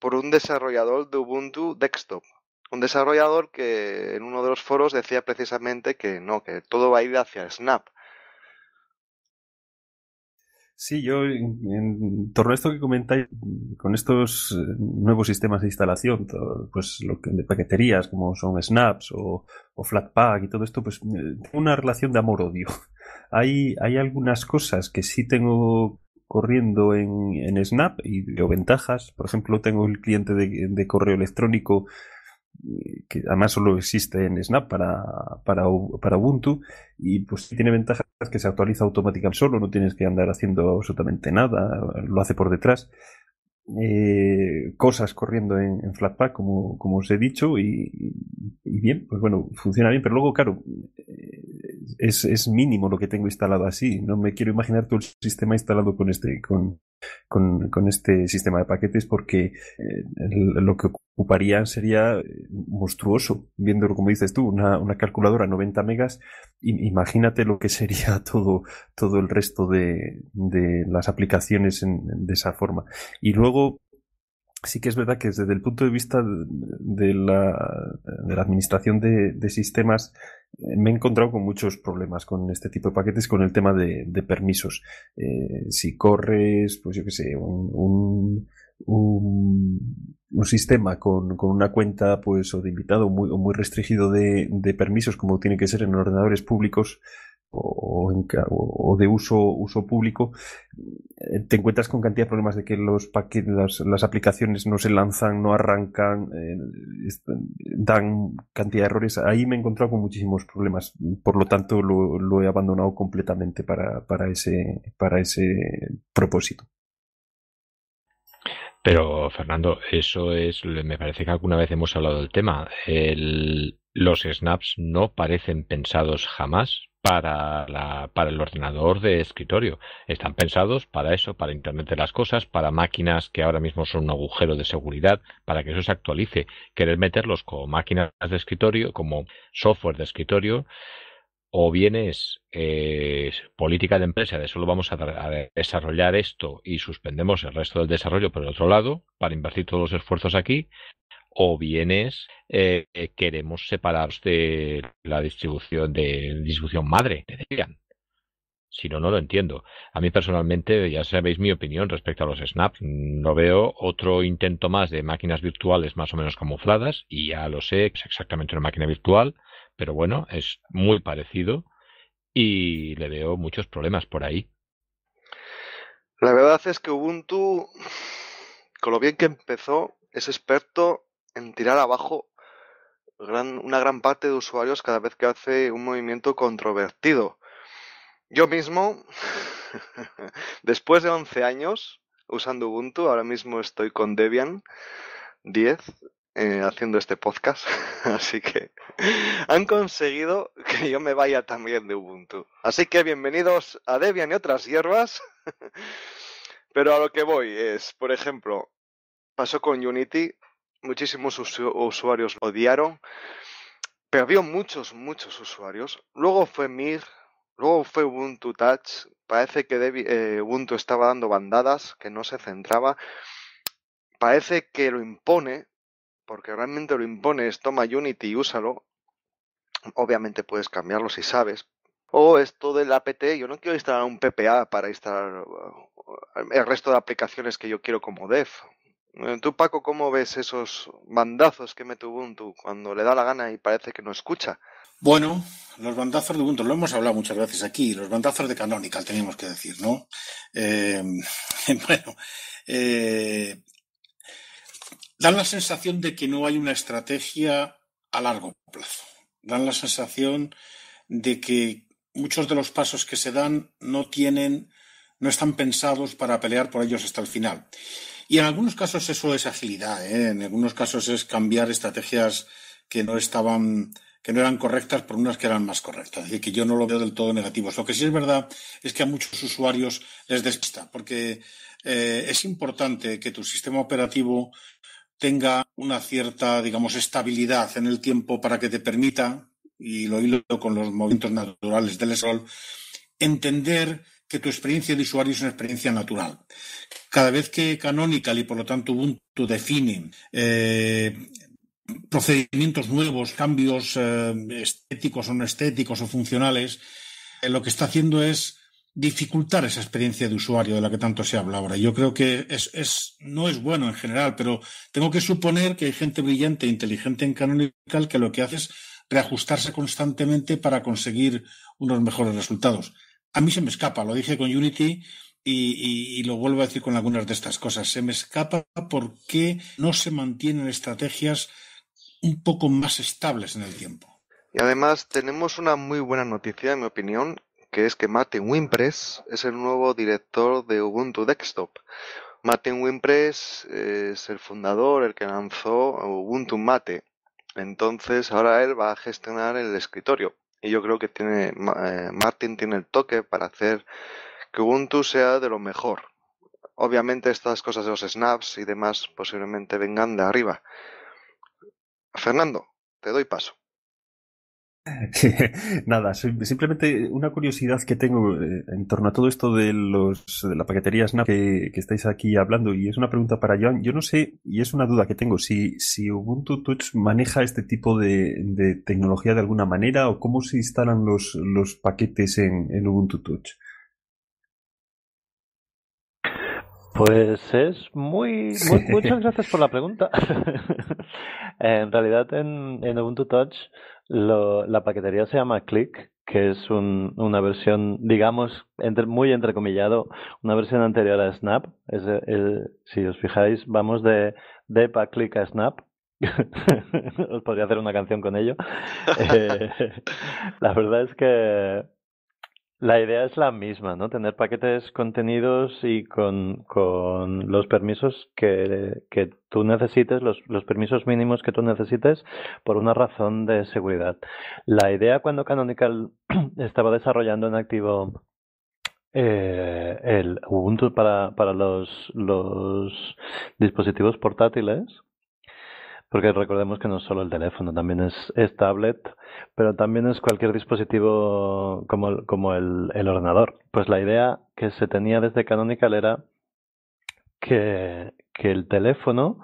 por un desarrollador de Ubuntu Desktop. Un desarrollador que en uno de los foros decía precisamente que no, que todo va a ir hacia Snap. Sí, yo en, torno a esto que comentáis, con estos eh, nuevos sistemas de instalación, pues lo que, de paqueterías como son Snaps o, Flatpak y todo esto, pues eh, tengo una relación de amor-odio. Hay, hay algunas cosas que sí tengo corriendo en, en Snap y veo ventajas. Por ejemplo, tengo el cliente de, correo electrónico eh, que además solo existe en Snap para, para, para Ubuntu y pues tiene ventajas que se actualiza automáticamente solo, no tienes que andar haciendo absolutamente nada, lo hace por detrás eh, cosas corriendo en, Flatpak, como, os he dicho, y, y, bien, pues bueno, funciona bien, pero luego, claro, eh, es, es, mínimo lo que tengo instalado así. No me quiero imaginar todo el sistema instalado con este, con, con, con este sistema de paquetes porque eh, lo que ocuparía sería eh, monstruoso, Viendo como dices tú, una, una calculadora 90 megas, imagínate lo que sería todo, todo el resto de, de las aplicaciones en, de esa forma. Y luego, sí que es verdad que desde el punto de vista de la, de la administración de, de sistemas me he encontrado con muchos problemas con este tipo de paquetes, con el tema de, permisos. Eh, si corres, pues yo qué sé, un, un, un, sistema con, una cuenta pues o de invitado muy, o muy restringido de, de, permisos como tiene que ser en ordenadores públicos, o, de uso, público, eh, te encuentras con cantidad de problemas de que los paquetes, las, aplicaciones no se lanzan, no arrancan, eh, dan cantidad de errores. Ahí me he encontrado con muchísimos problemas. Por lo tanto, lo, he abandonado completamente para, para, ese, para ese propósito. Pero, Fernando, eso es, me parece que alguna vez hemos hablado del tema. los snaps no parecen pensados jamás para, para el ordenador de escritorio. Están pensados para eso, para Internet de las Cosas, para máquinas que ahora mismo son un agujero de seguridad, para que eso se actualice. Querer meterlos como máquinas de escritorio, como software de escritorio, o bien es política de empresa de solo vamos a, desarrollar esto y suspendemos el resto del desarrollo por el otro lado para invertir todos los esfuerzos aquí, o bienes que eh, eh, queremos separarnos de la distribución de distribución madre de Debian. Si no, no lo entiendo. A mí personalmente, ya sabéis mi opinión respecto a los snaps. Mm, no veo otro intento más de máquinas virtuales más o menos camufladas, y ya lo sé, es exactamente una máquina virtual, pero bueno, es muy parecido y le veo muchos problemas por ahí. La verdad es que Ubuntu, con lo bien que empezó, es experto en tirar abajo gran, una gran parte de usuarios cada vez que hace un movimiento controvertido. Yo mismo, después de 11 años usando Ubuntu, ahora mismo estoy con Debian 10 eh, haciendo este podcast, así que han conseguido que yo me vaya también de Ubuntu. Así que bienvenidos a Debian y otras hierbas. Pero a lo que voy es, por ejemplo, pasó con Unity muchísimos usuarios usuarios odiaron, pero había muchos, muchos usuarios. Luego fue Mir, luego fue Ubuntu Touch, parece que eh, Ubuntu estaba dando bandadas, que no se centraba. Parece que lo impone, porque realmente lo impone, es toma Unity y úsalo. Obviamente puedes cambiarlo si sabes. O esto del APT, yo no quiero instalar un PPA para instalar eh, el resto de aplicaciones que yo quiero como dev. Eh, tú, Paco, ¿cómo ves esos bandazos que mete Ubuntu cuando le da la gana y parece que no escucha? Bueno, los bandazos de Ubuntu, lo hemos hablado muchas veces aquí, los bandazos de Canonical, tenemos que decir, ¿no? Eh, bueno, eh, dan la sensación de que no hay una estrategia a largo plazo. Dan la sensación de que muchos de los pasos que se dan no tienen, no están pensados para pelear por ellos hasta el final. Y en algunos casos eso es agilidad, ¿eh? en algunos casos es cambiar estrategias que no estaban que no eran correctas por unas que eran más correctas. es decir, que yo no lo veo del todo negativo. Lo que sí es verdad es que a muchos usuarios les despista, porque eh, es importante que tu sistema operativo tenga una cierta, digamos, estabilidad en el tiempo para que te permita, y lo hilo con los movimientos naturales del sol, entender que tu experiencia de usuario es una experiencia natural. Cada vez que Canonical y por lo tanto Ubuntu definen eh, procedimientos nuevos, cambios eh, estéticos o no estéticos o funcionales, eh, lo que está haciendo es dificultar esa experiencia de usuario de la que tanto se habla ahora. Yo creo que es, no es bueno en general, pero tengo que suponer que hay gente brillante e inteligente en Canonical que lo que hace es reajustarse constantemente para conseguir unos mejores resultados. A mí se me escapa, lo dije con Unity y, lo vuelvo a decir con algunas de estas cosas. Se me escapa porque no se mantienen estrategias un poco más estables en el tiempo. Y además tenemos una muy buena noticia, en mi opinión, que es que Martin Wimpress es el nuevo director de Ubuntu Desktop. Martin Wimpress es el fundador, el que lanzó Ubuntu Mate. Entonces ahora él va a gestionar el escritorio. Y yo creo que tiene eh, tiene el toque para hacer que Ubuntu sea de lo mejor. Obviamente estas cosas de los snaps y demás posiblemente vengan de arriba. Fernando, te doy paso. Nada, simplemente una curiosidad que tengo eh, en torno a todo esto de los de la paquetería Snap que, estáis aquí hablando y es una pregunta para Joan. Yo no sé y es una duda que tengo si, si Ubuntu Touch maneja este tipo de, tecnología de alguna manera o cómo se instalan los, los paquetes en, Ubuntu Touch. Pues es muy, muy muchas gracias por la pregunta. en realidad en, en Ubuntu Touch la paquetería se llama Click, que es un, una versión, digamos, entre, muy entrecomillado, una versión anterior a Snap. Es el, si os fijáis, vamos de, de pa Click a Snap. os podría hacer una canción con ello. Eh, la verdad es que la idea es la misma, ¿no? Tener paquetes contenidos y con, los permisos que, que tú necesites, los, los, permisos mínimos que tú necesites por una razón de seguridad. La idea cuando Canonical estaba desarrollando en activo eh, el Ubuntu para, para los, los dispositivos portátiles porque recordemos que no solo el teléfono, también es, tablet, pero también es cualquier dispositivo como, el, como el, ordenador. Pues la idea que se tenía desde Canonical era que, el teléfono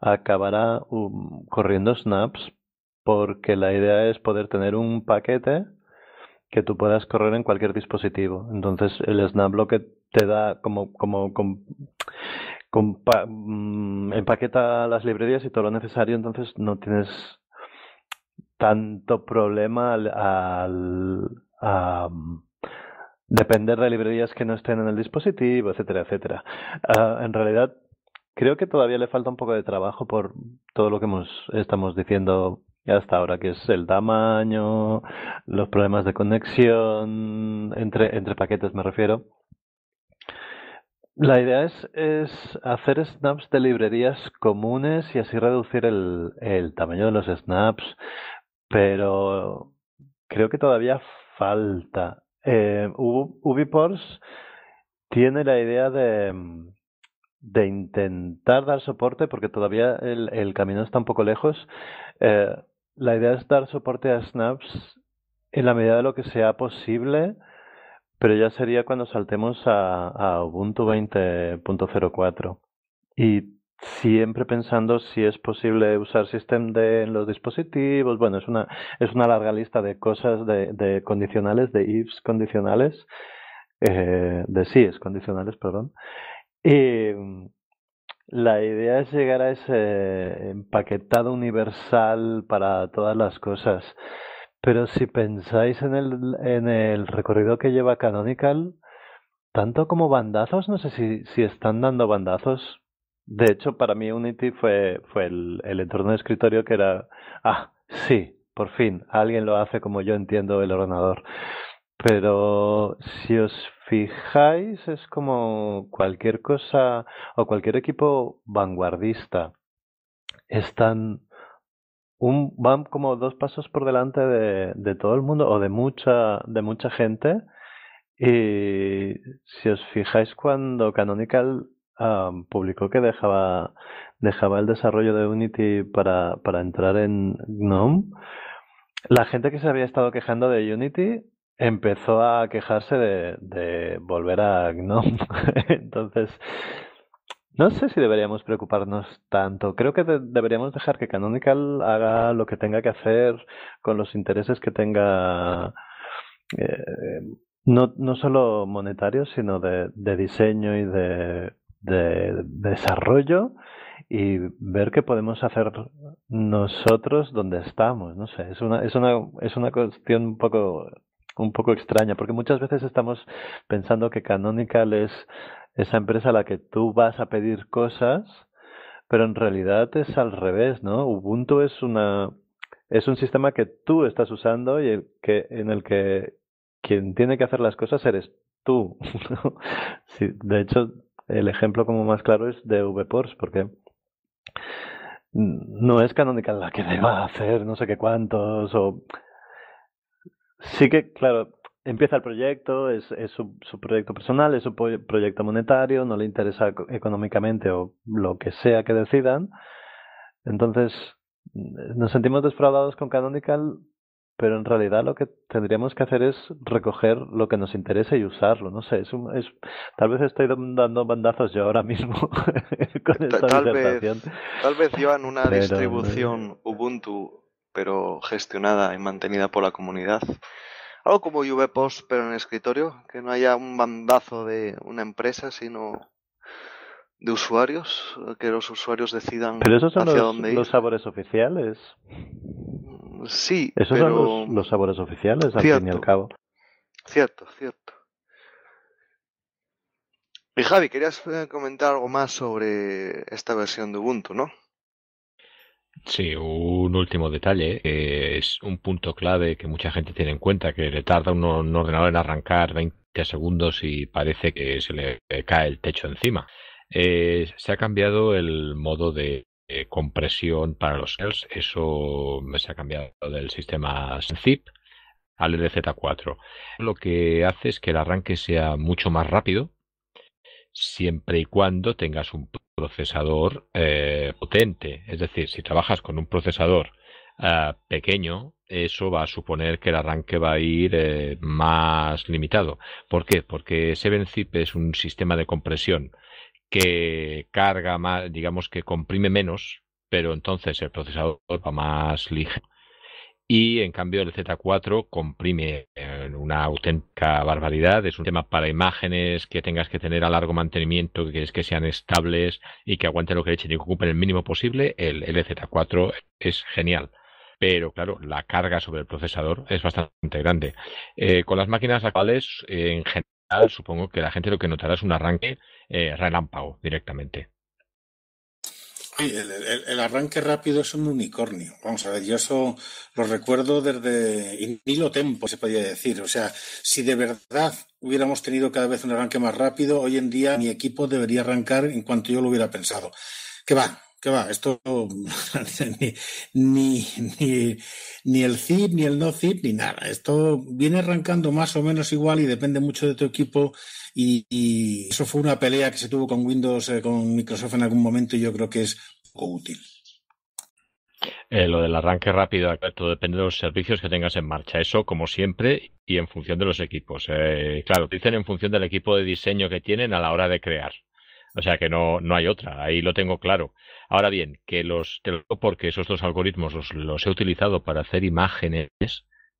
acabará um, corriendo snaps porque la idea es poder tener un paquete que tú puedas correr en cualquier dispositivo. Entonces el snap lo que te da como, como Mm, empaqueta las librerías y todo lo necesario, entonces no tienes tanto problema al, mm, depender de librerías que no estén en el dispositivo, etcétera, etcétera. Ah, en realidad, creo que todavía le falta un poco de trabajo por todo lo que hemos, estamos diciendo hasta ahora, que es el tamaño, los problemas de conexión, entre paquetes me refiero. La idea es, hacer snaps de librerías comunes y así reducir el, tamaño de los snaps, pero creo que todavía falta. Eh, tiene la idea de, de intentar dar soporte, porque todavía el, camino está un poco lejos. Eh, la idea es dar soporte a snaps en la medida de lo que sea posible pero ya sería cuando saltemos a, a Ubuntu 20.04 y siempre pensando si es posible usar Systemd en los dispositivos. Bueno, es una, es una larga lista de cosas, de, de condicionales, de ifs condicionales, eh, de es condicionales, perdón. Y la idea es llegar a ese empaquetado universal para todas las cosas. Pero si pensáis en el, en el recorrido que lleva Canonical, tanto como bandazos, no sé si, si están dando bandazos. De hecho, para mí Unity fue, fue el, el entorno de escritorio que era, ah, sí, por fin, alguien lo hace como yo entiendo el ordenador. Pero si os fijáis, es como cualquier cosa o cualquier equipo vanguardista. Están un, van como dos pasos por delante de, todo el mundo o de mucha, de mucha gente. Y si os fijáis, cuando Canonical um, publicó que dejaba, dejaba el desarrollo de Unity para, para entrar en GNOME, la gente que se había estado quejando de Unity empezó a quejarse de, de volver a GNOME. Entonces, no sé si deberíamos preocuparnos tanto. Creo que deberíamos dejar que Canonical haga lo que tenga que hacer con los intereses que tenga, eh, no, no solo monetarios, sino de, diseño y de, de, desarrollo y ver qué podemos hacer nosotros donde estamos. No sé, es una, es una, es una cuestión un poco, un poco extraña, porque muchas veces estamos pensando que Canonical es esa empresa a la que tú vas a pedir cosas, pero en realidad es al revés, ¿no? Ubuntu es una es un sistema que tú estás usando y el que en el que quien tiene que hacer las cosas eres tú. de hecho, el ejemplo como más claro es de VPorts, porque no es Canonical la que deba hacer no sé qué cuántos o sí que claro empieza el proyecto, es, es su, proyecto personal, es su proyecto monetario, no le interesa económicamente o lo que sea que decidan. Entonces, mm, nos sentimos desfraudados con Canonical, pero en realidad lo que tendríamos que hacer es recoger lo que nos interese y usarlo. No sé, es, es tal vez estoy dando bandazos yo ahora mismo con esta tal Vez, tal vez llevan una distribución eh, Ubuntu, pero gestionada y mantenida por la comunidad algo como UV-Post, pero en escritorio, que no haya un bandazo de una empresa, sino de usuarios, que los usuarios decidan pero esos son los, sabores oficiales. Sí, esos son los, sabores oficiales, al fin y al cabo. Cierto, cierto. Y Javi, querías eh, comentar algo más sobre esta versión de Ubuntu, ¿no? Sí, un último detalle, eh, es un punto clave que mucha gente tiene en cuenta, que le tarda un, ordenador en arrancar 20 segundos y parece que se le cae el techo encima. Eh, se ha cambiado el modo de compresión para los cells, eso se ha cambiado del sistema ZIP al LZ4. Lo que hace es que el arranque sea mucho más rápido, siempre y cuando tengas un procesador eh, potente. Es decir, si trabajas con un procesador eh, pequeño, eso va a suponer que el arranque va a ir eh, más limitado. ¿Por qué? Porque 7-Zip es un sistema de compresión que carga más, digamos que comprime menos, pero entonces el procesador va más ligero y en cambio el Z4 comprime una auténtica barbaridad. Es un tema para imágenes que tengas que tener a largo mantenimiento, que quieres que sean estables y que aguanten lo que le echen y que ocupen el mínimo posible. El LZ4 es genial. Pero claro, la carga sobre el procesador es bastante grande. Eh, con las máquinas actuales, en general, supongo que la gente lo que notará es un arranque eh, relámpago directamente el, arranque rápido es un unicornio. Vamos a ver, yo eso lo recuerdo desde hilo tiempo, se podría decir. O sea, si de verdad hubiéramos tenido cada vez un arranque más rápido, hoy en día mi equipo debería arrancar en cuanto yo lo hubiera pensado. Que va, va? Esto ni, ni, ni, el zip, ni el no zip, ni nada. Esto viene arrancando más o menos igual y depende mucho de tu equipo. Y, eso fue una pelea que se tuvo con Windows, eh, con Microsoft en algún momento y yo creo que es poco útil. Eh, lo del arranque rápido, eh, todo depende de los servicios que tengas en marcha. Eso, como siempre, y en función de los equipos. Eh, claro, dicen en función del equipo de diseño que tienen a la hora de crear. O sea que no, no hay otra, ahí lo tengo claro. Ahora bien, que los, porque esos dos algoritmos los, los he utilizado para hacer imágenes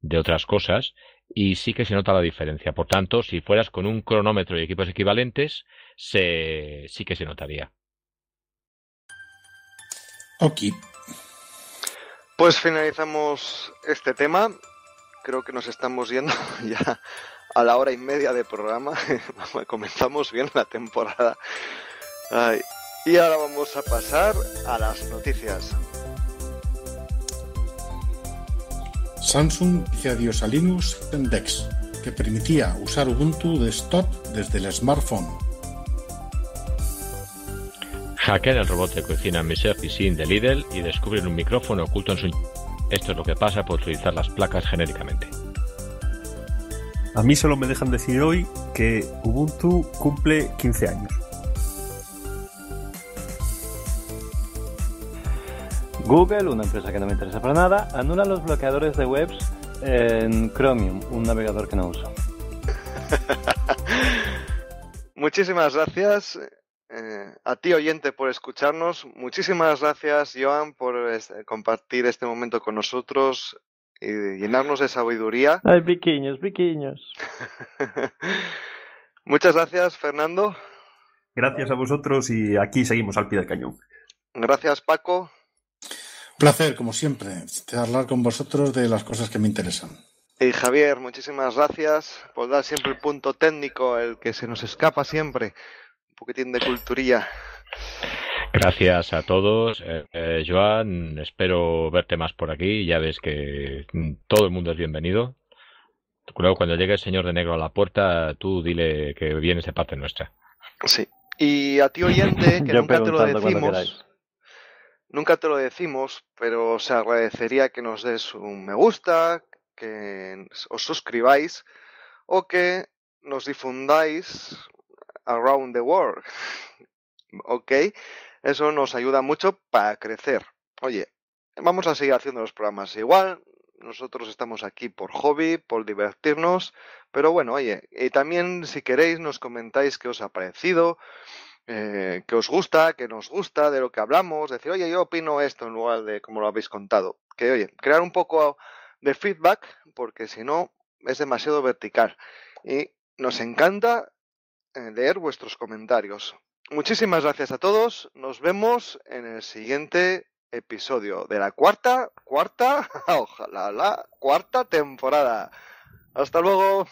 de otras cosas y sí que se nota la diferencia. Por tanto, si fueras con un cronómetro y equipos equivalentes, se, sí que se notaría. Ok. Pues finalizamos este tema. Creo que nos estamos yendo ya a la hora y media de programa. Comenzamos bien la temporada. Ay, y ahora vamos a pasar a las noticias. Samsung dice adiós a Linux que permitía usar Ubuntu desktop desde el smartphone. Hacker el robot de cocina y Sin de Lidl y descubren un micrófono oculto en su... Esto es lo que pasa por utilizar las placas genéricamente. A mí solo me dejan decir hoy que Ubuntu cumple 15 años. Google, una empresa que no me interesa para nada, anula los bloqueadores de webs en Chromium, un navegador que no uso. Muchísimas gracias eh, a ti oyente por escucharnos. Muchísimas gracias Joan por compartir este momento con nosotros y llenarnos de sabiduría. Ay, pequeños, pequeños. Muchas gracias Fernando. Gracias a vosotros y aquí seguimos al pie del cañón. Gracias Paco. Placer, como siempre, hablar con vosotros de las cosas que me interesan. Y eh, Javier, muchísimas gracias por dar siempre el punto técnico, el que se nos escapa siempre. Un poquitín de culturía. Gracias a todos. Eh, eh, Joan, espero verte más por aquí. Ya ves que mm, todo el mundo es bienvenido. Luego, cuando llegue el señor de negro a la puerta, tú dile que viene de parte nuestra. Sí. Y a ti oyente, que nunca te lo decimos Nunca te lo decimos, pero os agradecería que nos des un me gusta, que os suscribáis o que nos difundáis around the world. ¿Ok? Eso nos ayuda mucho para crecer. Oye, vamos a seguir haciendo los programas igual. Nosotros estamos aquí por hobby, por divertirnos. Pero bueno, oye, y también si queréis nos comentáis qué os ha parecido. Eh, que os gusta, que nos gusta, de lo que hablamos, decir, oye, yo opino esto en lugar de como lo habéis contado. Que, oye, crear un poco de feedback, porque si no, es demasiado vertical. Y nos encanta eh, leer vuestros comentarios. Muchísimas gracias a todos. Nos vemos en el siguiente episodio de la cuarta, cuarta, ojalá la cuarta temporada. Hasta luego.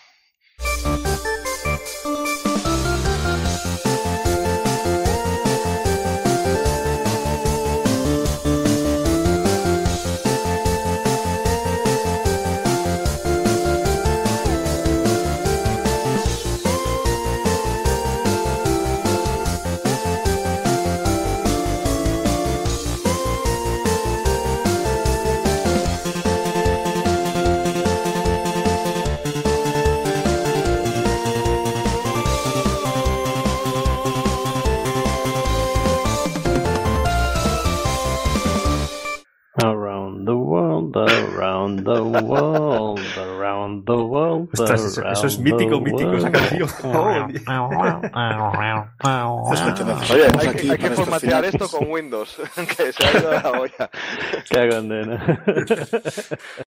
Eso es mítico, mítico esa canción. Oye, hay, aquí, hay que formatear esto con Windows, que se ha ido a la olla. Qué condena.